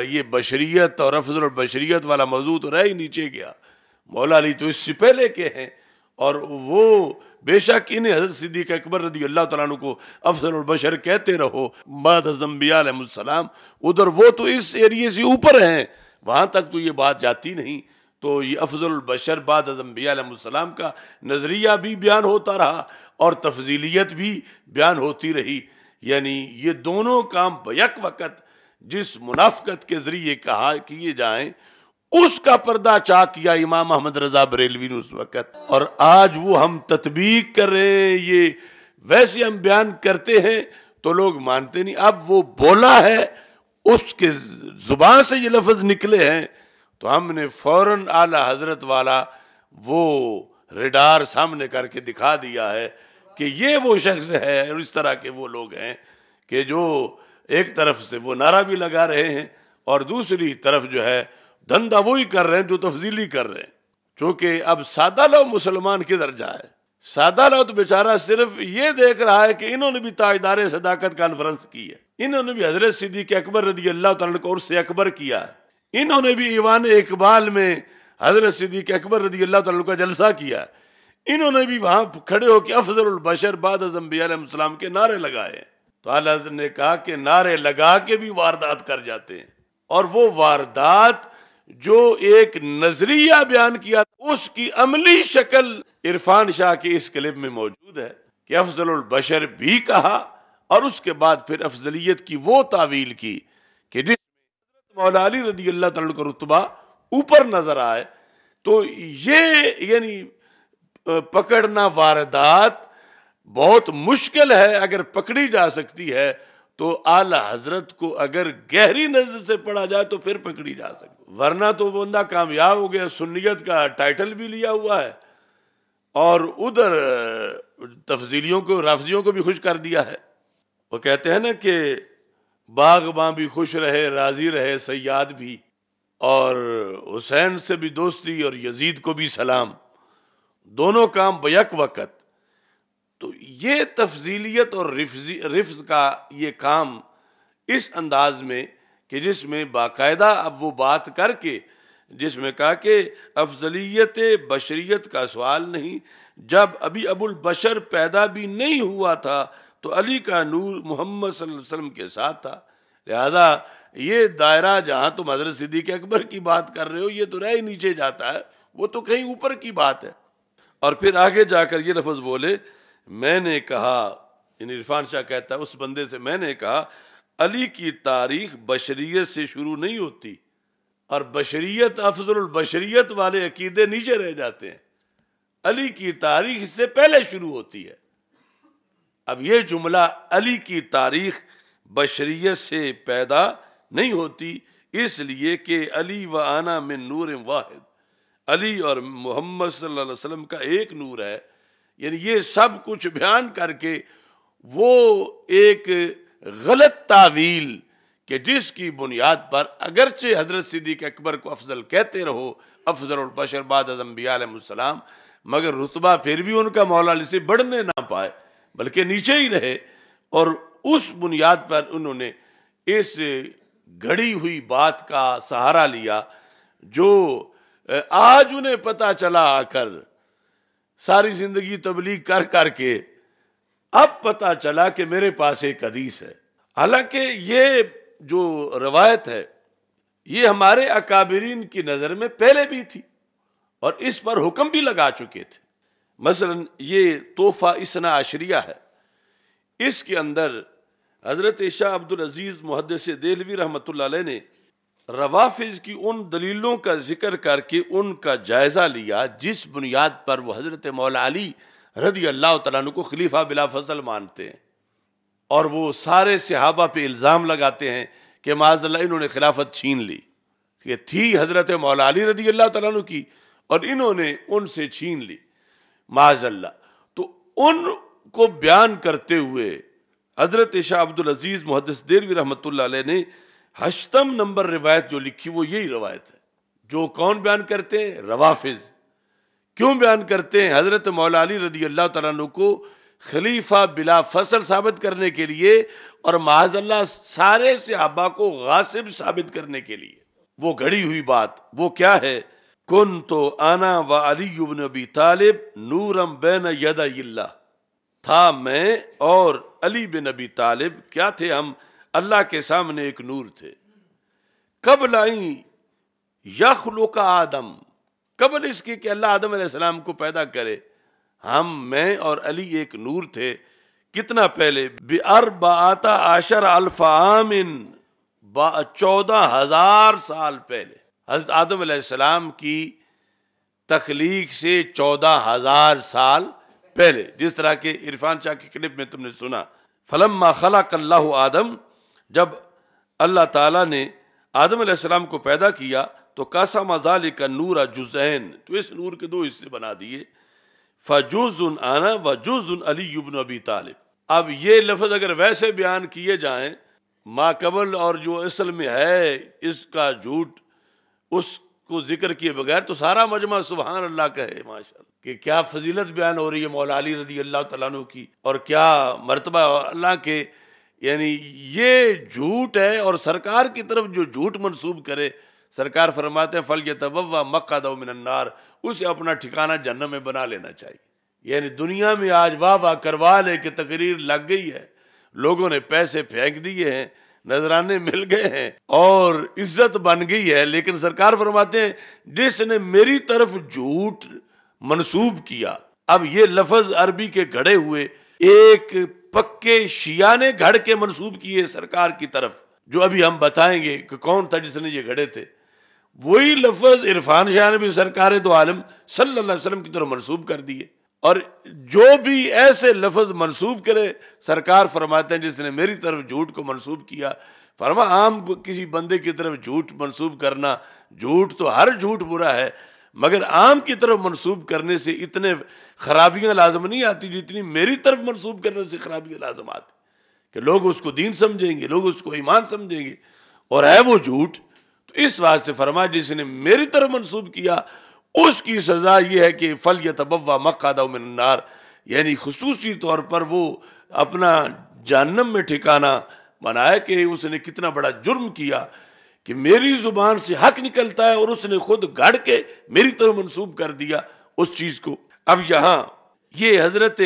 یہ بشریت اور افضل البشریت والا موضوع تو رہ ہی نیچے گیا مولا علی تو اس سے پہلے کے ہیں اور وہ بے شک انہیں حضرت صدیق اکبر رضی اللہ تعالیٰ عنہ کو افضل البشر کہتے رہو بعد علیہ السلام ادھر وہ تو اس ایریے سے اوپر ہیں وہاں تک تو یہ بات جاتی نہیں تو یہ افضل البشر بعد از انبیاء علیہ السلام کا نظریہ بھی بیان ہوتا رہا اور تفضیلیت بھی بیان ہوتی رہی یعنی یہ دونوں کام بیک وقت جس منافقت کے ذریعے کہا کیے جائیں اس کا پردہ چاہ کیا امام احمد رضا بریلوی نے اس وقت اور آج وہ ہم تطبیق کر رہے ہیں یہ ویسے ہم بیان کرتے ہیں تو لوگ مانتے نہیں اب وہ بولا ہے اس کے زبان سے یہ لفظ نکلے ہیں تو ہم نے فوراً اعلی حضرت والا وہ ریڈار سامنے کر کے دکھا دیا ہے کہ یہ وہ شخص ہے اور اس طرح کے وہ لوگ ہیں کہ جو ایک طرف سے وہ نعرہ بھی لگا رہے ہیں اور دوسری طرف جو ہے دھندا وہی کر رہے ہیں جو تفضیلی کر رہے ہیں چونکہ اب سادہ لو مسلمان کی درجہ ہے سادہ لو تو بیچارہ صرف یہ دیکھ رہا ہے کہ انہوں نے بھی تاجدار صداقت کانفرنس کی ہے انہوں نے بھی حضرت صدیق اکبر رضی اللہ تعالیٰ کو اکبر کیا ہے انہوں نے بھی ایوان اقبال میں حضرت صدیق اکبر رضی اللہ تعالیٰ کا جلسہ کیا انہوں نے بھی وہاں کھڑے ہو کے افضل البشر بعد از انبیاء علیہ السلام کے نعرے لگائے تو اعلیٰ حضرت نے کہا کہ نعرے لگا کے بھی واردات کر جاتے ہیں اور وہ واردات جو ایک نظریہ بیان کیا اس کی عملی شکل عرفان شاہ کے اس کلپ میں موجود ہے کہ افضل البشر بھی کہا اور اس کے بعد پھر افضلیت کی وہ تعویل کی کہ جس مولا علی رضی اللہ تعالیٰ کا رتبہ اوپر نظر آئے تو یہ یعنی پکڑنا واردات بہت مشکل ہے اگر پکڑی جا سکتی ہے تو اعلی حضرت کو اگر گہری نظر سے پڑھا جائے تو پھر پکڑی جا سکتی ورنہ تو بندہ کامیاب ہو گیا سنیت کا ٹائٹل بھی لیا ہوا ہے اور ادھر تفضیلیوں کو رافضیوں کو بھی خوش کر دیا ہے وہ کہتے ہیں نا کہ باغباں بھی خوش رہے راضی رہے سیاد بھی اور حسین سے بھی دوستی اور یزید کو بھی سلام دونوں کام بیک وقت تو یہ تفضیلیت اور رفض کا یہ کام اس انداز میں کہ جس میں باقاعدہ اب وہ بات کر کے جس میں کہا کہ افضلیت بشریت کا سوال نہیں جب ابھی ابو البشر پیدا بھی نہیں ہوا تھا تو علی کا نور محمد صلی اللہ علیہ وسلم کے ساتھ تھا لہذا یہ دائرہ جہاں تم حضرت صدیق اکبر کی بات کر رہے ہو یہ تو رہ ہی نیچے جاتا ہے وہ تو کہیں اوپر کی بات ہے اور پھر آگے جا کر یہ لفظ بولے میں نے کہا یعنی عرفان شاہ کہتا ہے اس بندے سے میں نے کہا علی کی تاریخ بشریت سے شروع نہیں ہوتی اور بشریت افضل البشریت والے عقیدے نیچے رہ جاتے ہیں علی کی تاریخ اس سے پہلے شروع ہوتی ہے اب یہ جملہ علی کی تاریخ بشریت سے پیدا نہیں ہوتی اس لیے کہ علی و آنا میں نور واحد علی اور محمد صلی اللہ علیہ وسلم کا ایک نور ہے یعنی یہ سب کچھ بیان کر کے وہ ایک غلط تعویل کہ جس کی بنیاد پر اگرچہ حضرت صدیق اکبر کو افضل کہتے رہو افضل البشر از انبیاء علیہ السلام مگر رتبہ پھر بھی ان کا مولا علی سے بڑھنے نہ پائے بلکہ نیچے ہی رہے اور اس بنیاد پر انہوں نے اس گھڑی ہوئی بات کا سہارا لیا جو آج انہیں پتا چلا آ کر ساری زندگی تبلیغ کر کر کے اب پتا چلا کہ میرے پاس ایک حدیث ہے حالانکہ یہ جو روایت ہے یہ ہمارے اکابرین کی نظر میں پہلے بھی تھی اور اس پر حکم بھی لگا چکے تھے مثلا یہ تحفہ اسنا عشریہ ہے اس کے اندر حضرت شاہ عبدالعزیز محدث دہلوی رحمۃ اللہ علیہ نے روافظ کی ان دلیلوں کا ذکر کر کے ان کا جائزہ لیا جس بنیاد پر وہ حضرت مولا علی رضی اللہ تعالیٰ عنہ کو خلیفہ بلا فضل مانتے ہیں اور وہ سارے صحابہ پہ الزام لگاتے ہیں کہ معاذ اللہ انہوں نے خلافت چھین لی تھی حضرت مولا علی رضی اللہ تعالیٰ عنہ کی اور انہوں نے ان سے چھین لی معاذ اللہ تو ان کو بیان کرتے ہوئے حضرت شاہ العزیز دیروی رحمۃ اللہ علیہ نے ہشتم نمبر روایت جو لکھی وہ یہی روایت ہے جو کون بیان کرتے ہیں روافظ کیوں بیان کرتے ہیں حضرت مولا علی رضی اللہ تعالیٰ عنہ کو خلیفہ بلا فصل ثابت کرنے کے لیے اور معاذ اللہ سارے صحابہ کو غاسب ثابت کرنے کے لیے وہ گھڑی ہوئی بات وہ کیا ہے کن تو آنا و علی ابن ابی طالب نورم بین اللہ تھا میں اور علی بن ابی طالب کیا تھے ہم اللہ کے سامنے ایک نور تھے قبل آئیں یخلق کا آدم قبل اس کی کہ اللہ آدم علیہ السلام کو پیدا کرے ہم میں اور علی ایک نور تھے کتنا پہلے آشر الف عامن چودہ ہزار سال پہلے حضرت آدم علیہ السلام کی تخلیق سے چودہ ہزار سال پہلے جس طرح کے عرفان شاہ کی کلپ میں تم نے سنا فلم خلا آدم جب اللہ تعالیٰ نے آدم علیہ السلام کو پیدا کیا تو کاسا مزال کا نورا جزین تو اس نور کے دو حصے بنا دیے فجوز آنا و جز علی ابی طالب اب یہ لفظ اگر ویسے بیان کیے جائیں ماں قبل اور جو اصل میں ہے اس کا جھوٹ اس کو ذکر کیے بغیر تو سارا مجمع سبحان اللہ کا ہے ماشاء اللہ کہ کیا فضیلت بیان ہو رہی ہے مولا علی رضی اللہ تعالیٰ عنہ کی اور کیا مرتبہ اللہ کے یعنی یہ جھوٹ ہے اور سرکار کی طرف جو جھوٹ منسوب کرے سرکار فرماتے ہیں فل یہ طبع مکہ النار اسے اپنا ٹھکانہ جنم میں بنا لینا چاہیے یعنی دنیا میں آج واہ واہ کروا لے کہ تقریر لگ گئی ہے لوگوں نے پیسے پھینک دیے ہیں نظرانے مل گئے ہیں اور عزت بن گئی ہے لیکن سرکار فرماتے ہیں جس نے میری طرف جھوٹ منسوب کیا اب یہ لفظ عربی کے گھڑے ہوئے ایک پکے شیعہ نے گھڑ کے منسوب کیے سرکار کی طرف جو ابھی ہم بتائیں گے کہ کون تھا جس نے یہ گھڑے تھے وہی لفظ عرفان شاہ نے بھی سرکار تو عالم صلی اللہ علیہ وسلم کی طرف منسوب کر دیے اور جو بھی ایسے لفظ منسوب کرے سرکار فرماتے ہیں جس نے میری طرف جھوٹ کو منسوب کیا فرما عام کسی بندے کی طرف جھوٹ منسوب کرنا جھوٹ تو ہر جھوٹ برا ہے مگر عام کی طرف منسوب کرنے سے اتنے خرابیاں لازم نہیں آتی جتنی میری طرف منسوب کرنے سے خرابیاں لازم آتی کہ لوگ اس کو دین سمجھیں گے لوگ اس کو ایمان سمجھیں گے اور ہے وہ جھوٹ تو اس واسطے فرما جس نے میری طرف منسوب کیا اس کی سزا یہ ہے کہ فل یا تبوا من النار یعنی خصوصی طور پر وہ اپنا جہنم میں ٹھکانا بنایا کہ اس نے کتنا بڑا جرم کیا کہ میری زبان سے حق نکلتا ہے اور اس نے خود گھڑ کے میری طرف منسوب کر دیا اس چیز کو اب یہاں یہ حضرت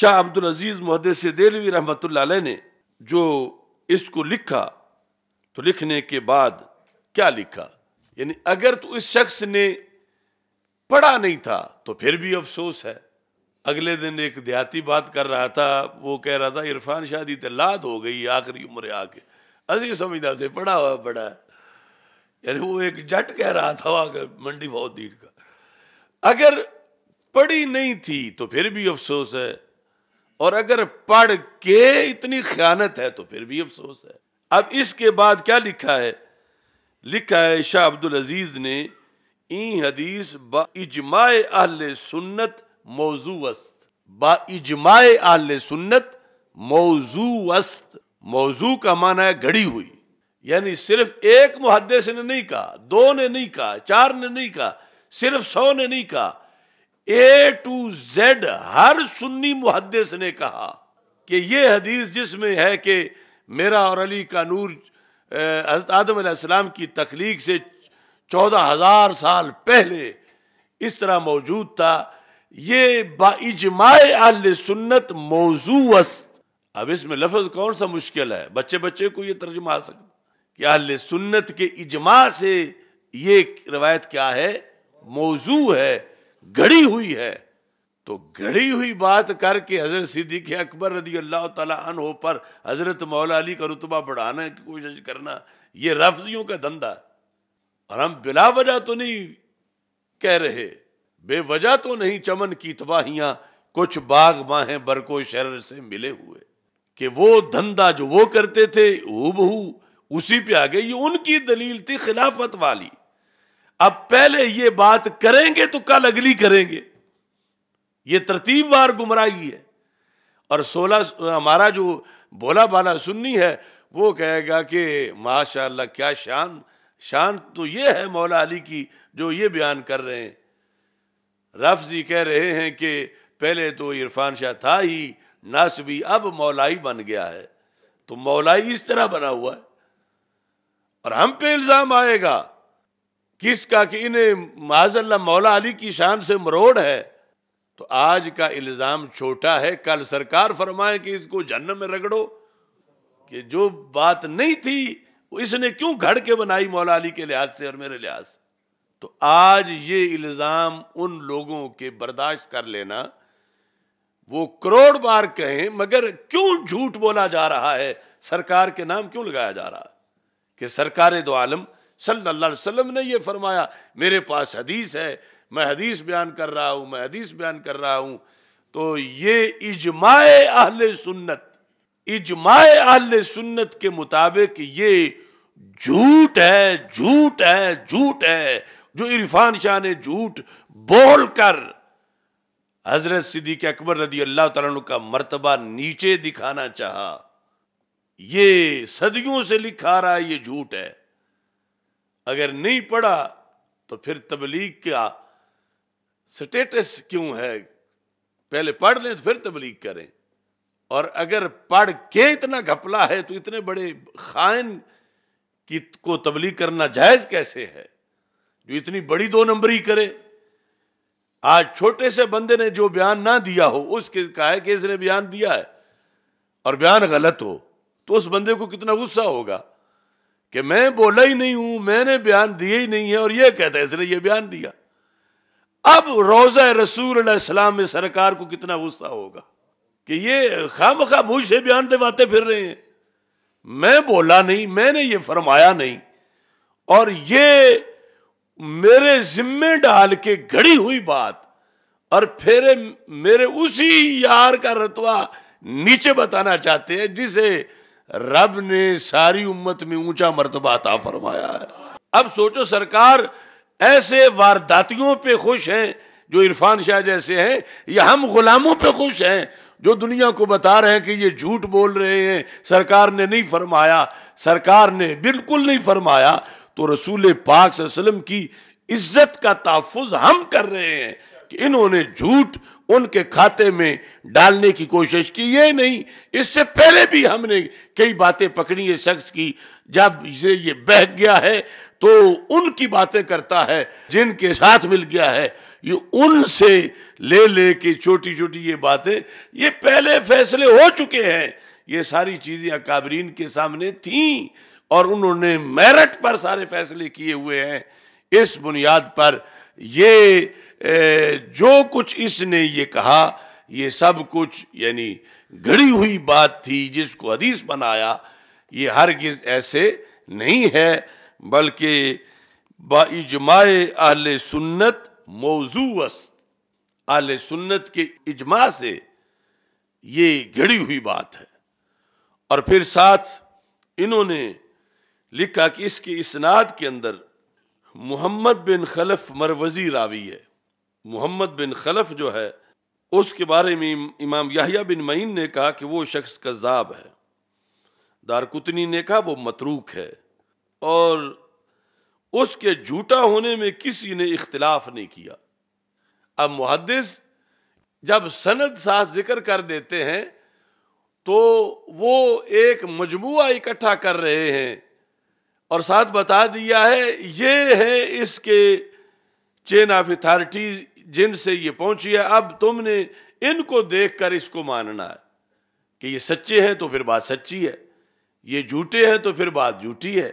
شاہ عبد العزیز محدث دہلوی رحمۃ اللہ علیہ نے جو اس کو لکھا تو لکھنے کے بعد کیا لکھا یعنی اگر تو اس شخص نے پڑھا نہیں تھا تو پھر بھی افسوس ہے اگلے دن ایک دیہاتی بات کر رہا تھا وہ کہہ رہا تھا عرفان شادی دی تلاد ہو گئی آخری عمر آ کے اسی سمجھنا سے پڑھا ہوا پڑھا یعنی وہ ایک جٹ کہہ رہا تھا منڈی بہت دیر کا اگر پڑھی نہیں تھی تو پھر بھی افسوس ہے اور اگر پڑھ کے اتنی خیانت ہے تو پھر بھی افسوس ہے اب اس کے بعد کیا لکھا ہے لکھا ہے شاہ عبد العزیز نے این حدیث با اجماع اہل سنت موضوع است با اجماع اہل سنت موضوع است موضوع کا معنی ہے گڑی ہوئی یعنی صرف ایک محدث نے نہیں کہا دو نے نہیں کہا چار نے نہیں کہا صرف سو نے نہیں کہا اے ٹو زیڈ ہر سنی محدث نے کہا کہ یہ حدیث جس میں ہے کہ میرا اور علی کا نور حضرت آدم علیہ السلام کی تخلیق سے چودہ ہزار سال پہلے اس طرح موجود تھا یہ با اجماع اہل سنت موضوع است اب اس میں لفظ کون سا مشکل ہے بچے بچے کو یہ ترجمہ آ سکتا کہ اہل سنت کے اجماع سے یہ روایت کیا ہے موضوع ہے گڑی ہوئی ہے تو گڑی ہوئی بات کر کے حضرت صدیق اکبر رضی اللہ تعالیٰ عنہ پر حضرت مولا علی کا رتبہ بڑھانے کی کوشش کرنا یہ رفضیوں کا دھندا اور ہم بلا وجہ تو نہیں کہہ رہے بے وجہ تو نہیں چمن کی تباہیاں کچھ باغ باہیں برکو شرر سے ملے ہوئے کہ وہ دھندا جو وہ کرتے تھے ہو بہو اسی پہ آ یہ ان کی دلیل تھی خلافت والی اب پہلے یہ بات کریں گے تو کل اگلی کریں گے یہ ترتیب وار گمراہی ہے اور سولہ ہمارا جو بولا بالا سنی ہے وہ کہے گا کہ ماشاء اللہ کیا شان شان تو یہ ہے مولا علی کی جو یہ بیان کر رہے ہیں رفضی کہہ رہے ہیں کہ پہلے تو عرفان شاہ تھا ہی ناس بھی اب مولائی بن گیا ہے تو مولائی اس طرح بنا ہوا ہے اور ہم پہ الزام آئے گا کس کا کہ انہیں معاذ اللہ مولا علی کی شان سے مروڑ ہے تو آج کا الزام چھوٹا ہے کل سرکار فرمائے کہ اس کو جنم میں رگڑو کہ جو بات نہیں تھی اس نے کیوں گھڑ کے بنائی مولا علی کے لحاظ سے اور میرے لحاظ سے تو آج یہ الزام ان لوگوں کے برداشت کر لینا وہ کروڑ بار کہیں مگر کیوں جھوٹ بولا جا رہا ہے سرکار سرکار کے نام کیوں لگایا جا رہا کہ دو عالم صلی اللہ علیہ وسلم نے یہ فرمایا میرے پاس حدیث ہے میں حدیث بیان کر رہا ہوں میں حدیث بیان کر رہا ہوں تو یہ اجماع اجماع اہل سنت اہل سنت کے مطابق یہ جھوٹ ہے جھوٹ ہے جھوٹ ہے جو عرفان شاہ نے جھوٹ بول کر حضرت صدیق اکبر رضی اللہ عنہ کا مرتبہ نیچے دکھانا چاہا یہ صدیوں سے لکھا رہا یہ جھوٹ ہے اگر نہیں پڑھا تو پھر تبلیغ کا سٹیٹس کیوں ہے پہلے پڑھ لیں تو پھر تبلیغ کریں اور اگر پڑھ کے اتنا گھپلا ہے تو اتنے بڑے خائن کو تبلیغ کرنا جائز کیسے ہے جو اتنی بڑی دو نمبری کرے آج چھوٹے سے بندے نے جو بیان نہ دیا ہو اس کے کہا ہے کہ اس نے بیان دیا ہے اور بیان غلط ہو تو اس بندے کو کتنا غصہ ہوگا کہ میں بولا ہی نہیں ہوں میں نے بیان دیا ہی نہیں ہے اور یہ کہتا ہے اس نے یہ بیان دیا اب روزہ رسول علیہ السلام میں سرکار کو کتنا غصہ ہوگا کہ یہ خام خاموش سے بیان دیواتے پھر رہے ہیں میں بولا نہیں میں نے یہ فرمایا نہیں اور یہ میرے ذمے ڈال کے گھڑی ہوئی بات اور پھر میرے اسی یار کا رتوا نیچے بتانا چاہتے ہیں جسے رب نے ساری امت میں اونچا مرتبہ عطا فرمایا ہے اب سوچو سرکار ایسے وارداتیوں پہ خوش ہیں جو عرفان شاہ جیسے ہیں یا ہم غلاموں پہ خوش ہیں جو دنیا کو بتا رہے ہیں کہ یہ جھوٹ بول رہے ہیں سرکار نے نہیں فرمایا سرکار نے بالکل نہیں فرمایا تو رسول پاک صلی اللہ علیہ وسلم کی عزت کا تحفظ ہم کر رہے ہیں کہ انہوں نے جھوٹ ان کے کھاتے میں ڈالنے کی کوشش کی یہ نہیں اس سے پہلے بھی ہم نے کئی باتیں پکڑی ہے شخص کی جب اسے یہ بہ گیا ہے تو ان کی باتیں کرتا ہے جن کے ساتھ مل گیا ہے یہ ان سے لے لے کے چھوٹی چھوٹی یہ باتیں یہ پہلے فیصلے ہو چکے ہیں یہ ساری چیزیں اکابرین کے سامنے تھیں اور انہوں نے میرٹ پر سارے فیصلے کیے ہوئے ہیں اس بنیاد پر یہ جو کچھ اس نے یہ کہا یہ سب کچھ یعنی گڑی ہوئی بات تھی جس کو حدیث بنایا یہ ہرگز ایسے نہیں ہے بلکہ با اجماع اہل سنت موضوع است سنت کے اجماع سے یہ گھڑی ہوئی بات ہے اور پھر ساتھ انہوں نے لکھا کہ اس کے اسناد کے اندر محمد بن خلف مروزی راوی ہے محمد بن خلف جو ہے اس کے بارے میں امام یحییٰ بن معین نے کہا کہ وہ شخص کذاب ہے دارکتنی نے کہا وہ متروک ہے اور اس کے جھوٹا ہونے میں کسی نے اختلاف نہیں کیا اب محدث جب سند ساتھ ذکر کر دیتے ہیں تو وہ ایک مجموعہ اکٹھا کر رہے ہیں اور ساتھ بتا دیا ہے یہ ہے اس کے چین آف اتھارٹی جن سے یہ پہنچی ہے اب تم نے ان کو دیکھ کر اس کو ماننا ہے کہ یہ سچے ہیں تو پھر بات سچی ہے یہ جھوٹے ہیں تو پھر بات جھوٹی ہے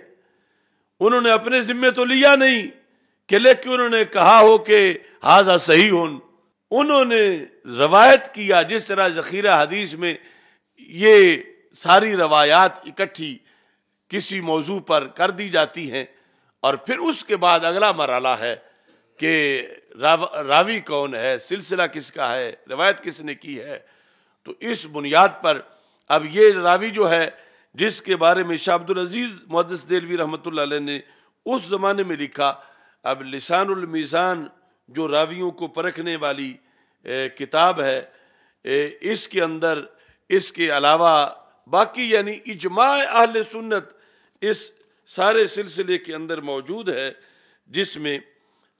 انہوں نے اپنے ذمے تو لیا نہیں کہ لیکن انہوں نے کہا ہو کہ حاضہ صحیح ہون انہوں نے روایت کیا جس طرح ذخیرہ حدیث میں یہ ساری روایات اکٹھی کسی موضوع پر کر دی جاتی ہیں اور پھر اس کے بعد اگلا مرحلہ ہے کہ راوی کون ہے سلسلہ کس کا ہے روایت کس نے کی ہے تو اس بنیاد پر اب یہ راوی جو ہے جس کے بارے میں شاہ عبدالعزیز محدث دلوی رحمۃ اللہ علیہ نے اس زمانے میں لکھا اب لسان المیزان جو راویوں کو پرکھنے والی کتاب ہے اس کے اندر اس کے علاوہ باقی یعنی اجماع اہل سنت اس سارے سلسلے کے اندر موجود ہے جس میں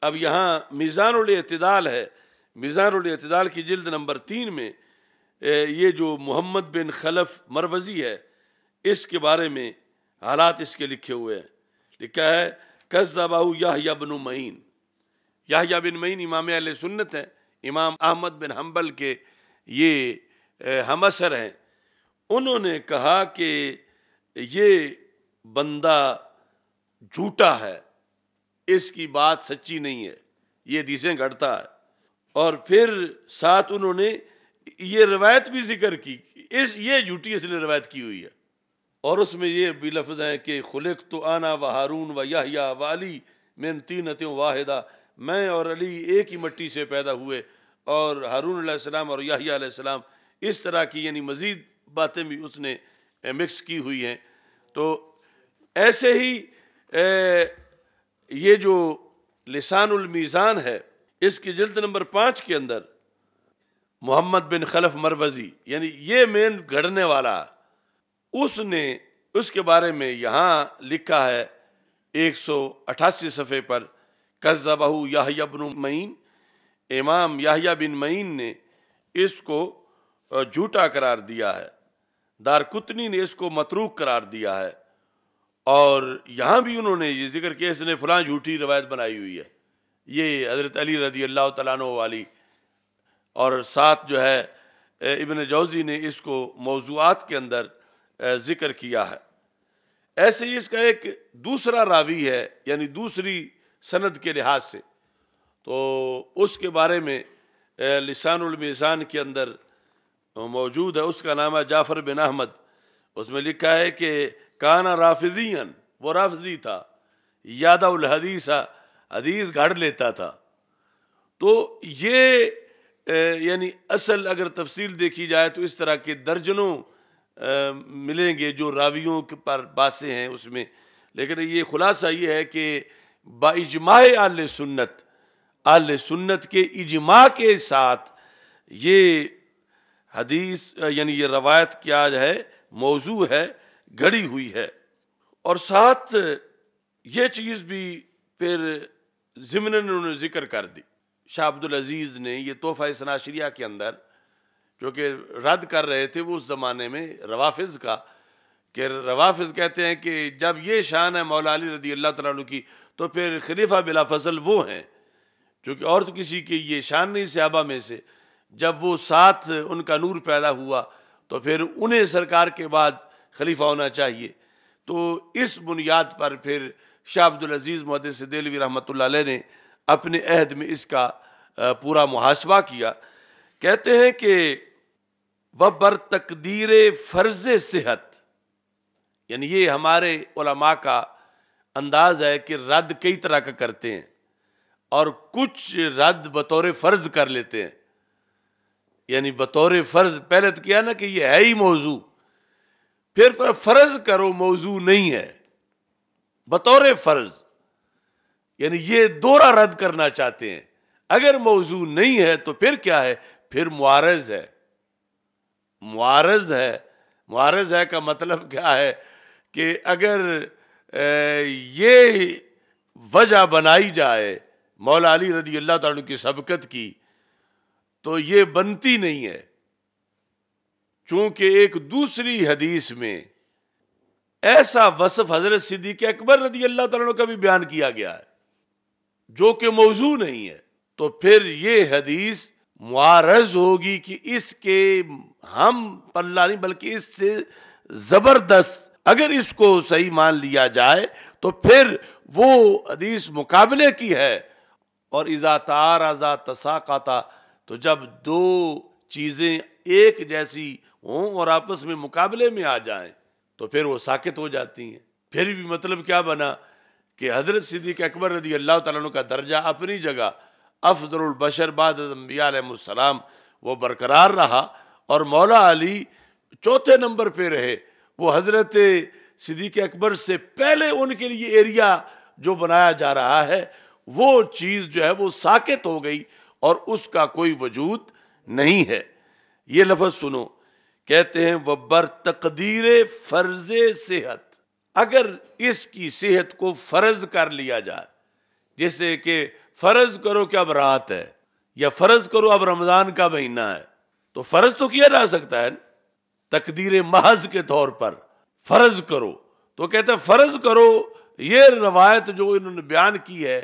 اب یہاں میزان الاعتدال ہے میزان الاعتدال کی جلد نمبر تین میں یہ جو محمد بن خلف مروزی ہے اس کے بارے میں حالات اس کے لکھے ہوئے ہیں لکھا ہے کذبہ باہو بن معین یاہیا بن مین امام اہل سنت ہیں امام احمد بن حنبل کے یہ ہمسر ہیں انہوں نے کہا کہ یہ بندہ جھوٹا ہے اس کی بات سچی نہیں ہے یہ دیسیں گھڑتا ہے اور پھر ساتھ انہوں نے یہ روایت بھی ذکر کی اس یہ جھوٹی اس نے روایت کی ہوئی ہے اور اس میں یہ بھی لفظ ہیں کہ خلق تو آنا و ہارون و یا و علی میں تین واحدہ میں اور علی ایک ہی مٹی سے پیدا ہوئے اور ہارون علیہ السلام اور لیا علیہ السلام اس طرح کی یعنی مزید باتیں بھی اس نے مکس کی ہوئی ہیں تو ایسے ہی یہ جو لسان المیزان ہے اس کی جلد نمبر پانچ کے اندر محمد بن خلف مروزی یعنی یہ مین گھڑنے والا اس نے اس کے بارے میں یہاں لکھا ہے ایک سو اٹھاسی صفحے پر قزہ بہو یاہیا بن معین امام یاہیا بن معین نے اس کو جھوٹا قرار دیا ہے دار کتنی نے اس کو متروک قرار دیا ہے اور یہاں بھی انہوں نے یہ ذکر کیا اس نے فلاں جھوٹی روایت بنائی ہوئی ہے یہ حضرت علی رضی اللہ تعالیٰ عنہ والی اور ساتھ جو ہے ابن جوزی نے اس کو موضوعات کے اندر ذکر کیا ہے ایسے ہی اس کا ایک دوسرا راوی ہے یعنی دوسری سند کے لحاظ سے تو اس کے بارے میں لسان المیزان کے اندر موجود ہے اس کا نام ہے جعفر بن احمد اس میں لکھا ہے کہ کانا رافضین وہ رافضی تھا یادہ الحدیث حدیث گھڑ لیتا تھا تو یہ یعنی اصل اگر تفصیل دیکھی جائے تو اس طرح کے درجنوں ملیں گے جو راویوں کے پر باسے ہیں اس میں لیکن یہ خلاصہ یہ ہے کہ با اجماع آل سنت آل سنت کے اجماع کے ساتھ یہ حدیث یعنی یہ روایت کیا ہے موضوع ہے گھڑی ہوئی ہے اور ساتھ یہ چیز بھی پھر ضمن انہوں نے ذکر کر دی شاہ عبدالعزیز نے یہ تحفہ سناشریہ کے اندر جو کہ رد کر رہے تھے وہ اس زمانے میں روافظ کا کہ روافظ کہتے ہیں کہ جب یہ شان ہے مولا علی رضی اللہ تعالیٰ عنہ کی تو پھر خلیفہ بلا فضل وہ ہیں چونکہ اور تو کسی کی یہ شان نہیں صحابہ میں سے جب وہ ساتھ ان کا نور پیدا ہوا تو پھر انہیں سرکار کے بعد خلیفہ ہونا چاہیے تو اس بنیاد پر پھر شاہ عبدالعزیز محدلوی رحمۃ اللہ علیہ نے اپنے عہد میں اس کا پورا محاسبہ کیا کہتے ہیں کہ و بر تقدیر فرض صحت یعنی یہ ہمارے علماء کا انداز ہے کہ رد کئی طرح کا کرتے ہیں اور کچھ رد بطور فرض کر لیتے ہیں یعنی بطور فرض پہلے تو کیا نا کہ یہ ہے ہی موضوع پھر فرض کرو موضوع نہیں ہے بطور فرض یعنی یہ دورہ رد کرنا چاہتے ہیں اگر موضوع نہیں ہے تو پھر کیا ہے پھر معارض ہے معارض ہے معارض ہے کا مطلب کیا ہے کہ اگر یہ وجہ بنائی جائے مولا علی رضی اللہ تعالیٰ کی سبقت کی تو یہ بنتی نہیں ہے چونکہ ایک دوسری حدیث میں ایسا وصف حضرت صدیق اکبر رضی اللہ تعالیٰ کا بھی بیان کیا گیا ہے جو کہ موضوع نہیں ہے تو پھر یہ حدیث معارض ہوگی کہ اس کے ہم پلہ نہیں بلکہ اس سے زبردست اگر اس کو صحیح مان لیا جائے تو پھر وہ حدیث مقابلے کی ہے اور تساقاتا تو جب دو چیزیں ایک جیسی ہوں اور آپس میں مقابلے میں آ جائیں تو پھر وہ ساکت ہو جاتی ہیں پھر بھی مطلب کیا بنا کہ حضرت صدیق اکبر رضی اللہ تعالیٰ عنہ کا درجہ اپنی جگہ افضل البشر بعد انبیاء علیہ السلام وہ برقرار رہا اور مولا علی چوتھے نمبر پہ رہے وہ حضرت صدیق اکبر سے پہلے ان کے لیے ایریا جو بنایا جا رہا ہے وہ چیز جو ہے وہ ساکت ہو گئی اور اس کا کوئی وجود نہیں ہے یہ لفظ سنو کہتے ہیں وبر تقدیر فرض صحت اگر اس کی صحت کو فرض کر لیا جائے جیسے کہ فرض کرو کہ اب رات ہے یا فرض کرو اب رمضان کا مہینہ ہے تو فرض تو کیا جا سکتا ہے تقدیر محض کے طور پر فرض کرو تو کہتے ہیں فرض کرو یہ روایت جو انہوں نے بیان کی ہے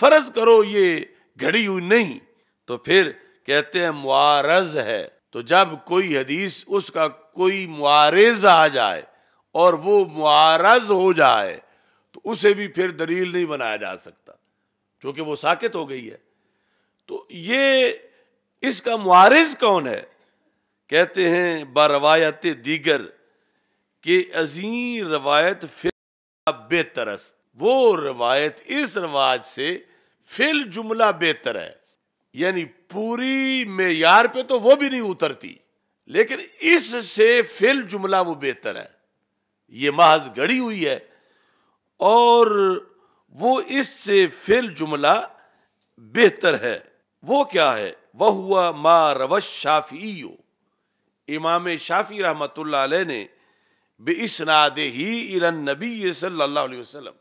فرض کرو یہ گھڑی ہوئی نہیں تو پھر کہتے ہیں معارض ہے تو جب کوئی حدیث اس کا کوئی معارض آ جائے اور وہ معارض ہو جائے تو اسے بھی پھر دلیل نہیں بنایا جا سکتا چونکہ وہ ساکت ہو گئی ہے تو یہ اس کا معارض کون ہے کہتے ہیں بروایت دیگر کہ عظیم روایت فل بے ترس وہ روایت اس رواج سے فل جملہ بہتر ہے یعنی پوری معیار پہ تو وہ بھی نہیں اترتی لیکن اس سے فل جملہ وہ بہتر ہے یہ محض گڑی ہوئی ہے اور وہ اس سے فل جملہ بہتر ہے وہ کیا ہے وہ ہوا ما روش شافی امام شافی رحمۃ اللہ علیہ نے بے اسناد ہی ارن نبی صلی اللہ علیہ وسلم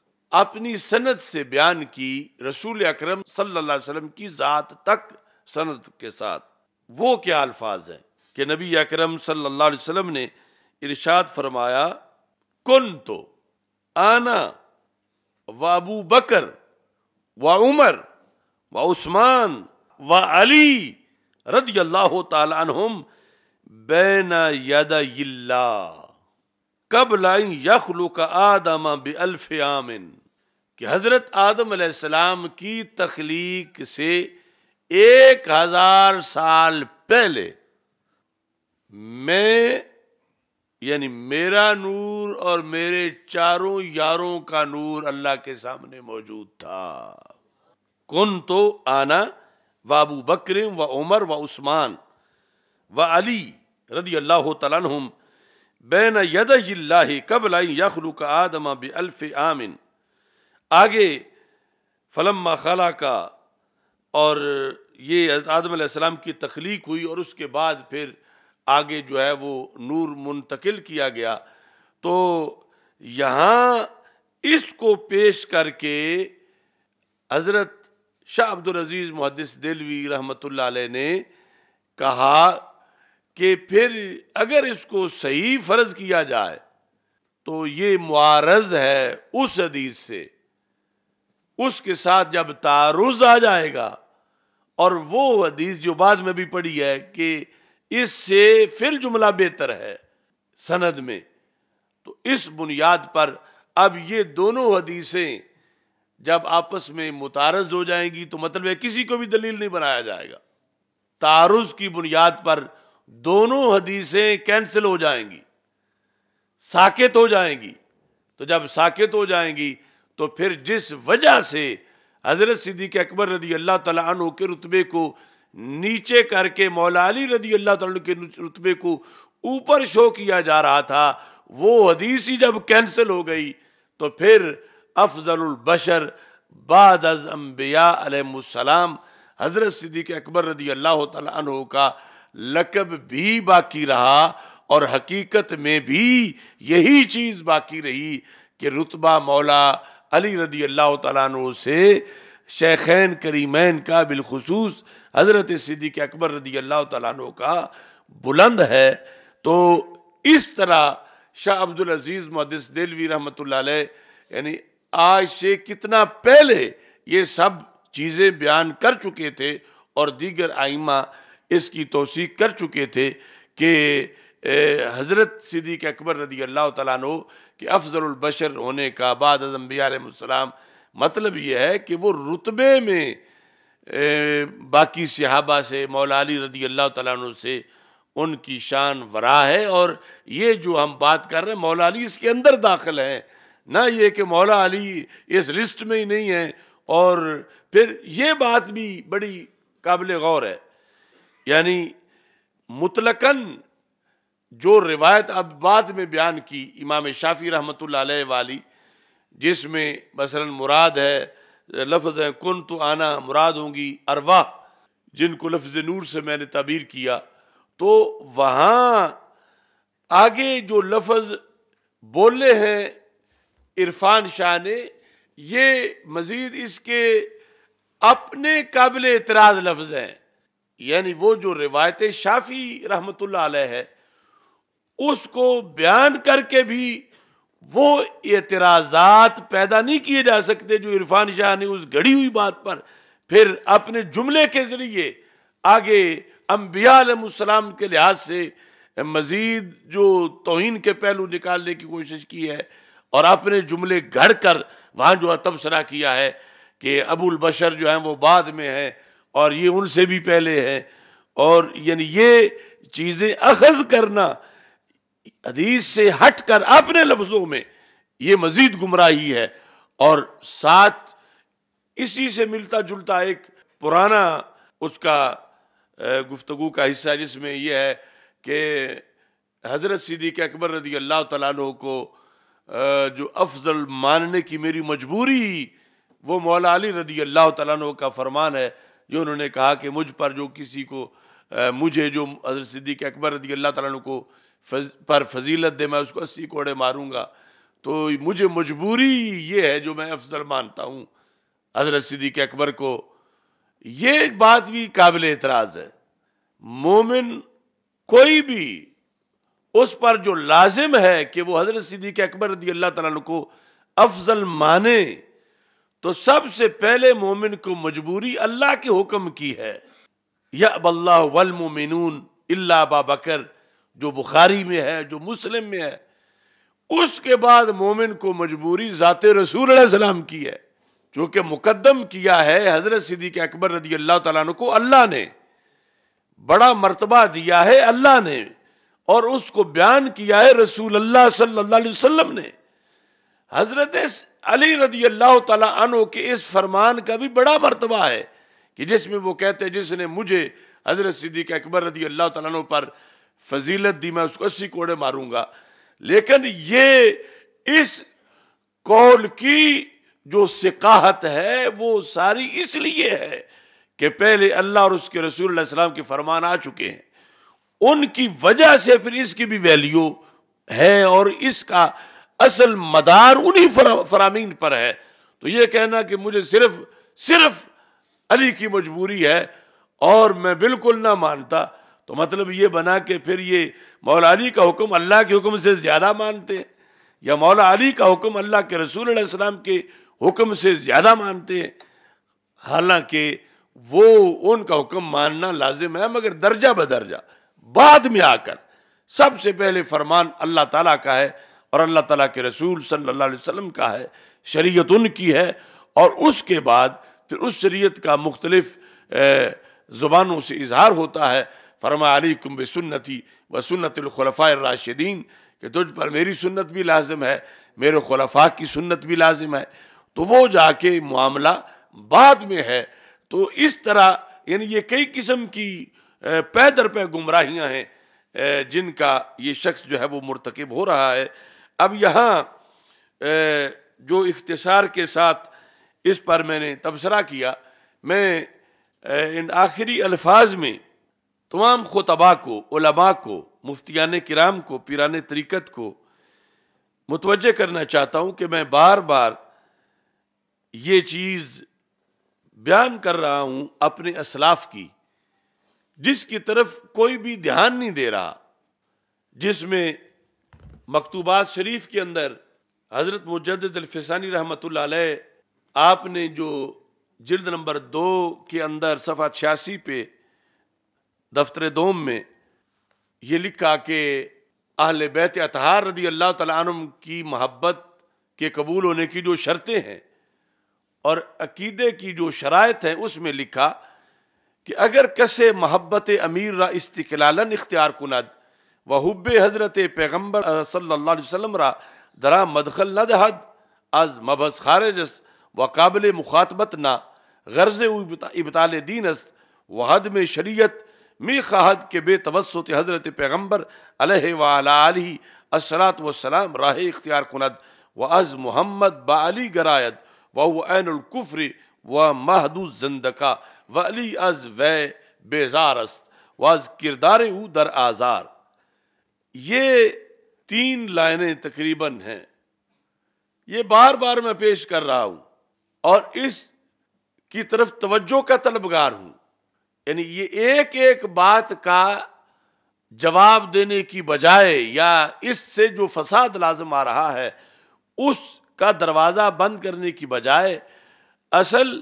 اپنی سند سے بیان کی رسول اکرم صلی اللہ علیہ وسلم کی ذات تک سند کے ساتھ وہ کیا الفاظ ہیں کہ نبی اکرم صلی اللہ علیہ وسلم نے ارشاد فرمایا کن تو آنا و ابو بکر و عمر و عثمان و علی رضی اللہ تعالی عنہم بین اللہ کب لائن یخلو کام کہ حضرت آدم علیہ السلام کی تخلیق سے ایک ہزار سال پہلے میں یعنی میرا نور اور میرے چاروں یاروں کا نور اللہ کے سامنے موجود تھا کن تو آنا و ابو بکرم و عمر و عثمان و علی رضی اللہ تعالیٰ بین ید اللہ قبل یخنو کا آدمہ بلف آمن آگے فلم خلا کا اور یہ آدم علیہ السلام کی تخلیق ہوئی اور اس کے بعد پھر آگے جو ہے وہ نور منتقل کیا گیا تو یہاں اس کو پیش کر کے حضرت شاہ عبدالعزیز محدث دلوی رحمۃ اللہ علیہ نے کہا کہ پھر اگر اس کو صحیح فرض کیا جائے تو یہ معارض ہے اس حدیث سے اس کے ساتھ جب تعارض آ جائے گا اور وہ حدیث جو بعد میں بھی پڑی ہے کہ اس سے پھر جملہ بہتر ہے سند میں تو اس بنیاد پر اب یہ دونوں حدیثیں جب آپس میں متعارض ہو جائیں گی تو مطلب ہے کسی کو بھی دلیل نہیں بنایا جائے گا تعارض کی بنیاد پر دونوں حدیثیں کینسل ہو جائیں گی ساکت ہو جائیں گی تو جب ساکت ہو جائیں گی تو پھر جس وجہ سے حضرت صدیق اکبر رضی اللہ تعالیٰ عنہ کے رتبے کو نیچے کر کے مولا علی رضی اللہ تعالیٰ کے رتبے کو اوپر شو کیا جا رہا تھا وہ حدیث ہی جب کینسل ہو گئی تو پھر افضل البشر بعد از انبیاء علیہ السلام حضرت صدیق اکبر رضی اللہ تعالیٰ عنہ کا لقب بھی باقی رہا اور حقیقت میں بھی یہی چیز باقی رہی کہ رتبہ مولا علی رضی اللہ تعالیٰ عنہ سے شیخین کریمین کا بالخصوص حضرت صدیق اکبر رضی اللہ تعالیٰ عنہ کا بلند ہے تو اس طرح شاہ عبدالعزیز محدث دلوی رحمۃ اللہ علیہ یعنی آج سے کتنا پہلے یہ سب چیزیں بیان کر چکے تھے اور دیگر آئمہ اس کی توثیق کر چکے تھے کہ حضرت صدیق اکبر رضی اللہ تعالیٰ عنہ کہ افضل البشر ہونے کا بعد انبیاء علیہ السلام مطلب یہ ہے کہ وہ رتبے میں باقی صحابہ سے مولا علی رضی اللہ تعالیٰ عنہ سے ان کی شان ورا ہے اور یہ جو ہم بات کر رہے ہیں مولا علی اس کے اندر داخل ہیں نہ یہ کہ مولا علی اس لسٹ میں ہی نہیں ہیں اور پھر یہ بات بھی بڑی قابل غور ہے یعنی مطلقاً جو روایت اب بعد میں بیان کی امام شافی رحمۃ اللہ علیہ والی جس میں مثلاً مراد ہے لفظ ہے کن تو آنا مراد ہوں گی اروا جن کو لفظ نور سے میں نے تعبیر کیا تو وہاں آگے جو لفظ بولے ہیں عرفان شاہ نے یہ مزید اس کے اپنے قابل اعتراض لفظ ہیں یعنی وہ جو روایت شافی رحمت اللہ علیہ ہے اس کو بیان کر کے بھی وہ اعتراضات پیدا نہیں کیے جا سکتے جو عرفان شاہ نے اس گڑی ہوئی بات پر پھر اپنے جملے کے ذریعے آگے انبیاء علیہ السلام کے لحاظ سے مزید جو توہین کے پہلو نکالنے کی کوشش کی ہے اور آپ نے جملے گھڑ کر وہاں جو ہے تبصرہ کیا ہے کہ ابو البشر جو ہیں وہ بعد میں ہیں اور یہ ان سے بھی پہلے ہیں اور یعنی یہ چیزیں اخذ کرنا حدیث سے ہٹ کر اپنے لفظوں میں یہ مزید گمراہی ہے اور ساتھ اسی سے ملتا جلتا ایک پرانا اس کا گفتگو کا حصہ جس میں یہ ہے کہ حضرت صدیق اکبر رضی اللہ تعالیٰ کو جو افضل ماننے کی میری مجبوری وہ مولا علی رضی اللہ تعالیٰ عنہ کا فرمان ہے جو انہوں نے کہا کہ مجھ پر جو کسی کو مجھے جو حضرت صدیق اکبر رضی اللہ تعالیٰ عنہ کو پر فضیلت دے میں اس کو اسی کوڑے ماروں گا تو مجھے مجبوری یہ ہے جو میں افضل مانتا ہوں حضرت صدیق اکبر کو یہ بات بھی قابل اعتراض ہے مومن کوئی بھی اس پر جو لازم ہے کہ وہ حضرت صدیق اکبر رضی اللہ تعالیٰ کو افضل مانے تو سب سے پہلے مومن کو مجبوری اللہ کے حکم کی ہے یا اب اللہ والمومنون اللہ اللہ بابکر جو بخاری میں ہے جو مسلم میں ہے اس کے بعد مومن کو مجبوری ذات رسول علیہ السلام کی ہے چونکہ مقدم کیا ہے حضرت صدیق اکبر رضی اللہ تعالیٰ کو اللہ نے بڑا مرتبہ دیا ہے اللہ نے اور اس کو بیان کیا ہے رسول اللہ صلی اللہ علیہ وسلم نے حضرت علی رضی اللہ تعالیٰ عنہ کے اس فرمان کا بھی بڑا مرتبہ ہے کہ جس میں وہ کہتے ہیں جس نے مجھے حضرت صدیق اکبر رضی اللہ تعالیٰ عنہ پر فضیلت دی میں اس کو اسی کوڑے ماروں گا لیکن یہ اس قول کی جو سقاحت ہے وہ ساری اس لیے ہے کہ پہلے اللہ اور اس کے رسول اللہ علیہ السلام کے فرمان آ چکے ہیں ان کی وجہ سے پھر اس کی بھی ویلیو ہے اور اس کا اصل مدار انہی فرامین پر ہے تو یہ کہنا کہ مجھے صرف صرف علی کی مجبوری ہے اور میں بالکل نہ مانتا تو مطلب یہ بنا کہ پھر یہ مولا علی کا حکم اللہ کے حکم سے زیادہ مانتے ہیں یا مولا علی کا حکم اللہ کے رسول علیہ السلام کے حکم سے زیادہ مانتے ہیں حالانکہ وہ ان کا حکم ماننا لازم ہے مگر درجہ بدرجہ بعد میں آ کر سب سے پہلے فرمان اللہ تعالیٰ کا ہے اور اللہ تعالیٰ کے رسول صلی اللہ علیہ وسلم کا ہے شریعت ان کی ہے اور اس کے بعد پھر اس شریعت کا مختلف زبانوں سے اظہار ہوتا ہے فرما علی کمب سنتی و سنت الخلفاء الراشدین کہ تجھ پر میری سنت بھی لازم ہے میرے خلفاء کی سنت بھی لازم ہے تو وہ جا کے معاملہ بعد میں ہے تو اس طرح یعنی یہ کئی قسم کی در پہ گمراہیاں ہیں جن کا یہ شخص جو ہے وہ مرتکب ہو رہا ہے اب یہاں جو اختصار کے ساتھ اس پر میں نے تبصرہ کیا میں ان آخری الفاظ میں تمام خطبہ کو علماء کو مفتیان کرام کو پیران طریقت کو متوجہ کرنا چاہتا ہوں کہ میں بار بار یہ چیز بیان کر رہا ہوں اپنے اسلاف کی جس کی طرف کوئی بھی دھیان نہیں دے رہا جس میں مکتوبات شریف کے اندر حضرت مجدد الفسانی رحمۃ اللہ علیہ آپ نے جو جلد نمبر دو کے اندر صفحہ چھیاسی پہ دفتر دوم میں یہ لکھا کہ اہل بیت اطہار رضی اللہ تعالیٰ عنہ کی محبت کے قبول ہونے کی جو شرطیں ہیں اور عقیدے کی جو شرائط ہیں اس میں لکھا कि अगर कसे महब्बत अमीर रा इस्तलाला इख्तियार कुनाद व हुब हज़रत पैगम्बर सल्ला वसम रा दरा मदखल न दहद आज मबस खारजस व काबिल मुखातबत ना गर्ज इबताल दीन अस्त वहद में शरीयत मी खाहद के बेतवसत हज़रत पैगम्बर अलह असरात वसलाम राह इख्तियार कुनद व अज़ मोहम्मद बाली गरायत वह ऐनकुफ़्र व महदूद जंदका و علی از و بیزار است و از کردار او در آزار یہ تین لائنیں تقریباً ہیں یہ بار بار میں پیش کر رہا ہوں اور اس کی طرف توجہ کا طلبگار ہوں یعنی یہ ایک ایک بات کا جواب دینے کی بجائے یا اس سے جو فساد لازم آ رہا ہے اس کا دروازہ بند کرنے کی بجائے اصل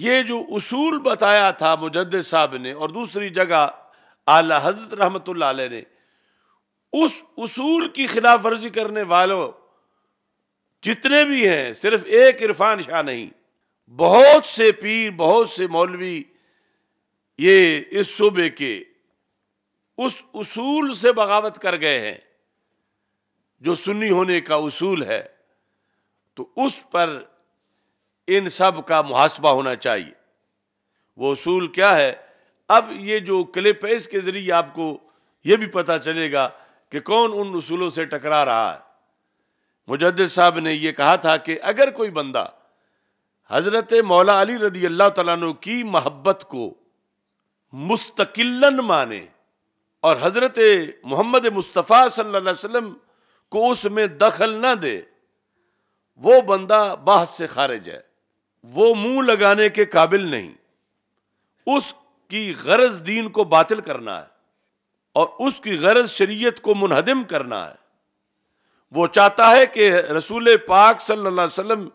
یہ جو اصول بتایا تھا مجد صاحب نے اور دوسری جگہ اعلی حضرت رحمت اللہ علیہ نے اس اصول کی خلاف ورزی کرنے والوں جتنے بھی ہیں صرف ایک عرفان شاہ نہیں بہت سے پیر بہت سے مولوی یہ اس صوبے کے اس اصول سے بغاوت کر گئے ہیں جو سنی ہونے کا اصول ہے تو اس پر ان سب کا محاسبہ ہونا چاہیے وہ اصول کیا ہے اب یہ جو کلپ ہے اس کے ذریعے آپ کو یہ بھی پتہ چلے گا کہ کون ان اصولوں سے ٹکرا رہا ہے مجدد صاحب نے یہ کہا تھا کہ اگر کوئی بندہ حضرت مولا علی رضی اللہ تعالیٰ عنہ کی محبت کو مستقلن مانے اور حضرت محمد مصطفیٰ صلی اللہ علیہ وسلم کو اس میں دخل نہ دے وہ بندہ بحث سے خارج ہے وہ منہ لگانے کے قابل نہیں اس کی غرض دین کو باطل کرنا ہے اور اس کی غرض شریعت کو منہدم کرنا ہے وہ چاہتا ہے کہ رسول پاک صلی اللہ علیہ وسلم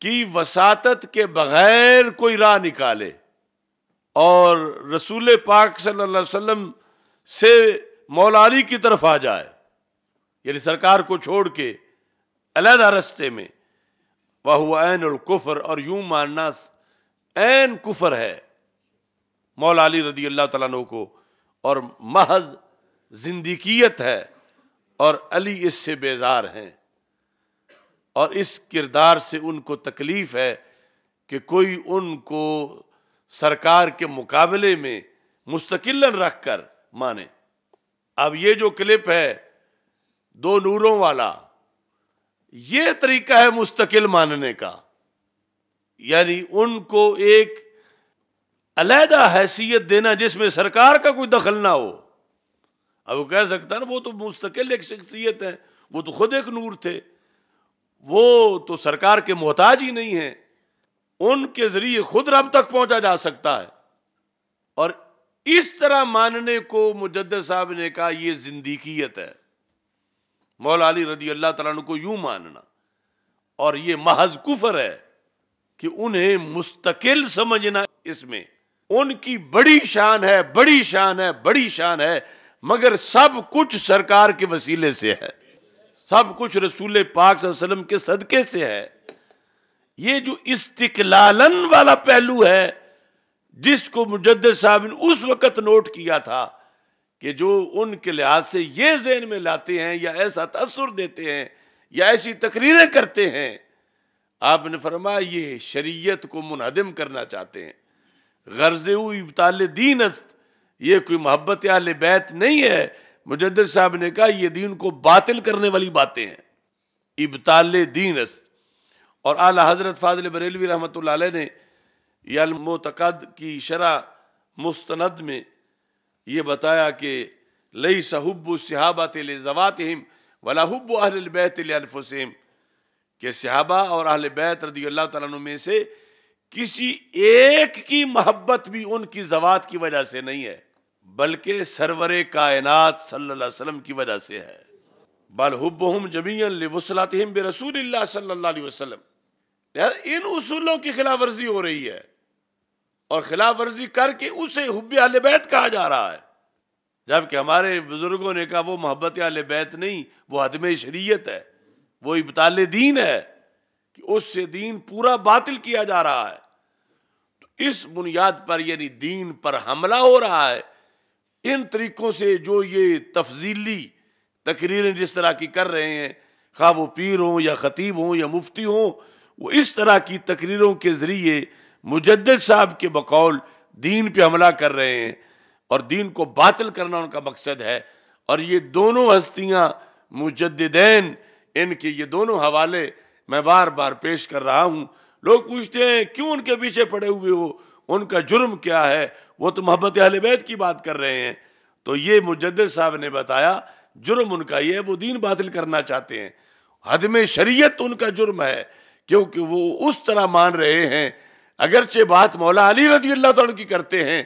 کی وساطت کے بغیر کوئی راہ نکالے اور رسول پاک صلی اللہ علیہ وسلم سے مولا علی کی طرف آ جائے یعنی سرکار کو چھوڑ کے علیحدہ رستے میں وہ عین القفر اور یوں ماننا عین کفر ہے مولا علی رضی اللہ تعالیٰ کو اور محض زندگیت ہے اور علی اس سے بیزار ہیں اور اس کردار سے ان کو تکلیف ہے کہ کوئی ان کو سرکار کے مقابلے میں مستقل رکھ کر مانے اب یہ جو کلپ ہے دو نوروں والا یہ طریقہ ہے مستقل ماننے کا یعنی ان کو ایک علیحدہ حیثیت دینا جس میں سرکار کا کوئی دخل نہ ہو اب وہ کہہ سکتا نا وہ تو مستقل ایک شخصیت ہے وہ تو خود ایک نور تھے وہ تو سرکار کے محتاج ہی نہیں ہیں ان کے ذریعے خود رب تک پہنچا جا سکتا ہے اور اس طرح ماننے کو مجدد صاحب نے کہا یہ زندگیت ہے مولا علی رضی اللہ تعالیٰ عنہ کو یوں ماننا اور یہ محض کفر ہے کہ انہیں مستقل سمجھنا اس میں ان کی بڑی شان ہے بڑی شان ہے بڑی شان ہے مگر سب کچھ سرکار کے وسیلے سے ہے سب کچھ رسول پاک صلی اللہ علیہ وسلم کے صدقے سے ہے یہ جو استقلالن والا پہلو ہے جس کو مجدد صاحب نے اس وقت نوٹ کیا تھا کہ جو ان کے لحاظ سے یہ ذہن میں لاتے ہیں یا ایسا تأثر دیتے ہیں یا ایسی تقریریں کرتے ہیں آپ نے فرمایا یہ شریعت کو منہدم کرنا چاہتے ہیں غرض و ابتال دین است یہ کوئی محبت اہل بیت نہیں ہے مجدد صاحب نے کہا یہ دین کو باطل کرنے والی باتیں ہیں ابتال دین است اور آلہ حضرت فاضل بریلوی رحمۃ اللہ علیہ نے یہ المعتقد کی شرح مستند میں یہ بتایا کہ لئی صحب صحابہ تل ولا حب اہل البیت کہ صحابہ اور اہل بیت رضی اللہ تعالیٰ عنہ میں سے کسی ایک کی محبت بھی ان کی زوات کی وجہ سے نہیں ہے بلکہ سرور کائنات صلی اللہ علیہ وسلم کی وجہ سے ہے بلحب جمی وسلات اللہ صلی اللہ علیہ وسلم ان اصولوں کی خلاف ورزی ہو رہی ہے اور خلاف ورزی کر کے اسے حب اہل بیت کہا جا رہا ہے جبکہ ہمارے بزرگوں نے کہا وہ محبت اہل بیت نہیں وہ عدم شریعت ہے وہ ابتال دین ہے کہ اس سے دین پورا باطل کیا جا رہا ہے تو اس بنیاد پر یعنی دین پر حملہ ہو رہا ہے ان طریقوں سے جو یہ تفضیلی تقریریں جس طرح کی کر رہے ہیں خواہ وہ پیر ہوں یا خطیب ہوں یا مفتی ہوں وہ اس طرح کی تقریروں کے ذریعے مجدد صاحب کے بقول دین پہ حملہ کر رہے ہیں اور دین کو باطل کرنا ان کا مقصد ہے اور یہ دونوں ہستیاں مجددین ان کے یہ دونوں حوالے میں بار بار پیش کر رہا ہوں لوگ پوچھتے ہیں کیوں ان کے پیچھے پڑے ہوئے ہو ان کا جرم کیا ہے وہ تو محبت اہل بیت کی بات کر رہے ہیں تو یہ مجدد صاحب نے بتایا جرم ان کا یہ ہے وہ دین باطل کرنا چاہتے ہیں حدم شریعت ان کا جرم ہے کیونکہ وہ اس طرح مان رہے ہیں اگرچہ بات مولا علی رضی اللہ تعالیٰ کی کرتے ہیں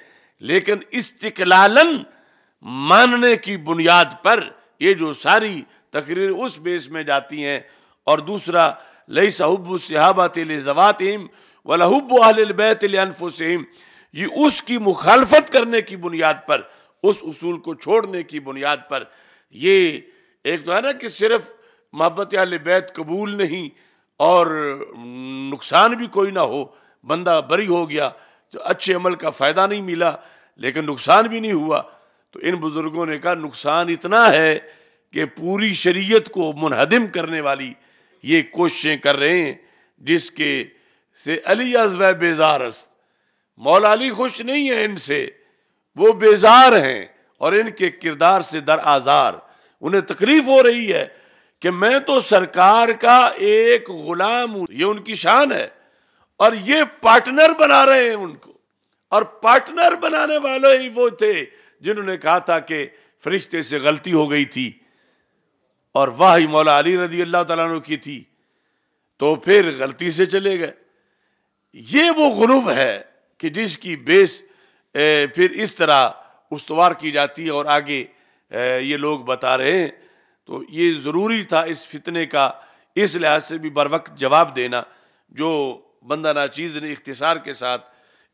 لیکن استقلالاً ماننے کی بنیاد پر یہ جو ساری تقریر اس بیس میں جاتی ہیں اور دوسرا لئی صحب و صحابت علم و لہب و بیت الفُس یہ اس کی مخالفت کرنے کی بنیاد پر اس اصول کو چھوڑنے کی بنیاد پر یہ ایک تو ہے نا کہ صرف محبت اہل بیت قبول نہیں اور نقصان بھی کوئی نہ ہو بندہ بری ہو گیا جو اچھے عمل کا فائدہ نہیں ملا لیکن نقصان بھی نہیں ہوا تو ان بزرگوں نے کہا نقصان اتنا ہے کہ پوری شریعت کو منہدم کرنے والی یہ کوششیں کر رہے ہیں جس کے سے علی از است مولا علی خوش نہیں ہے ان سے وہ بیزار ہیں اور ان کے کردار سے در آزار انہیں تکلیف ہو رہی ہے کہ میں تو سرکار کا ایک غلام ہوں یہ ان کی شان ہے اور یہ پارٹنر بنا رہے ہیں ان کو اور پارٹنر بنانے والے ہی وہ تھے جنہوں نے کہا تھا کہ فرشتے سے غلطی ہو گئی تھی اور واہ علی رضی اللہ تعالیٰ عنہ کی تھی تو پھر غلطی سے چلے گئے یہ وہ غروب ہے کہ جس کی بیس پھر اس طرح استوار کی جاتی ہے اور آگے یہ لوگ بتا رہے ہیں تو یہ ضروری تھا اس فتنے کا اس لحاظ سے بھی بر وقت جواب دینا جو بندہ ناچیز نے اختصار کے ساتھ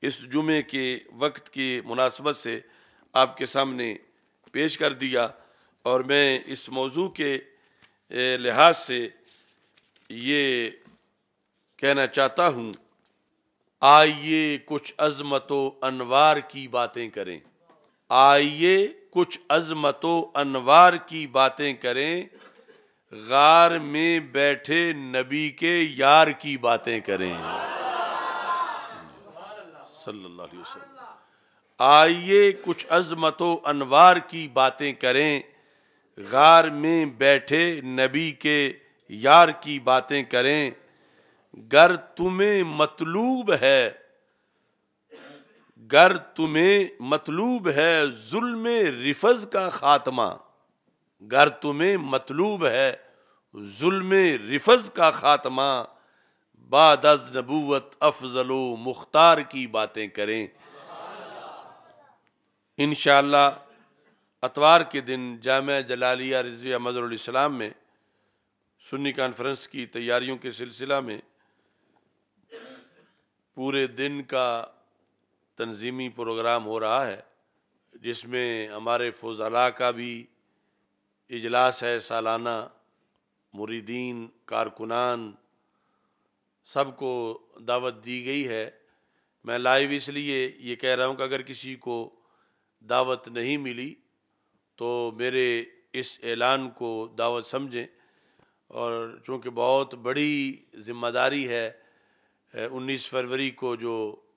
اس جمعے کے وقت کے مناسبت سے آپ کے سامنے پیش کر دیا اور میں اس موضوع کے لحاظ سے یہ کہنا چاہتا ہوں آئیے کچھ عظمت و انوار کی باتیں کریں آئیے کچھ عظمت و انوار کی باتیں کریں غار میں بیٹھے نبی کے یار کی باتیں کریں صلی اللہ علیہ وسلم آئیے کچھ عظمت و انوار کی باتیں کریں غار میں بیٹھے نبی کے یار کی باتیں کریں گر تمہیں مطلوب ہے گر تمہیں مطلوب ہے ظلم رفض کا خاتمہ گر تمہیں مطلوب ہے ظلم رفض کا خاتمہ بعد از نبوت افضل و مختار کی باتیں کریں انشاءاللہ اللہ اتوار کے دن جامعہ جلالیہ رضویہ مظہر الاسلام میں سنی کانفرنس کی تیاریوں کے سلسلہ میں پورے دن کا تنظیمی پروگرام ہو رہا ہے جس میں ہمارے فوزالہ کا بھی اجلاس ہے سالانہ مریدین کارکنان سب کو دعوت دی گئی ہے میں لائیو اس لیے یہ کہہ رہا ہوں کہ اگر کسی کو دعوت نہیں ملی تو میرے اس اعلان کو دعوت سمجھیں اور چونکہ بہت بڑی ذمہ داری ہے انیس فروری کو جو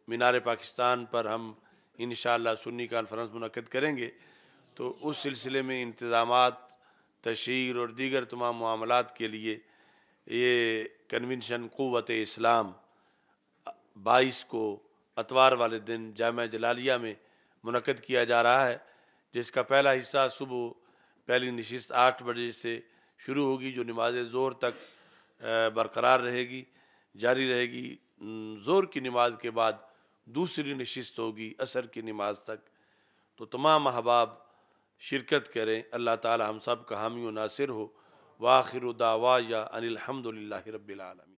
مینار پاکستان پر ہم انشاءاللہ سنی کانفرنس منعقد کریں گے تو اس سلسلے میں انتظامات تشہیر اور دیگر تمام معاملات کے لیے یہ کنونشن قوت اسلام بائیس کو اتوار والے دن جامعہ جلالیہ میں منعقد کیا جا رہا ہے جس کا پہلا حصہ صبح پہلی نشست آٹھ بجے سے شروع ہوگی جو نماز زور تک برقرار رہے گی جاری رہے گی زور کی نماز کے بعد دوسری نشست ہوگی عصر کی نماز تک تو تمام احباب شرکت کریں اللہ تعالی ہم سب کا حامی و ناصر ہو واخر دعوایا یا ان الحمد للہ رب العالم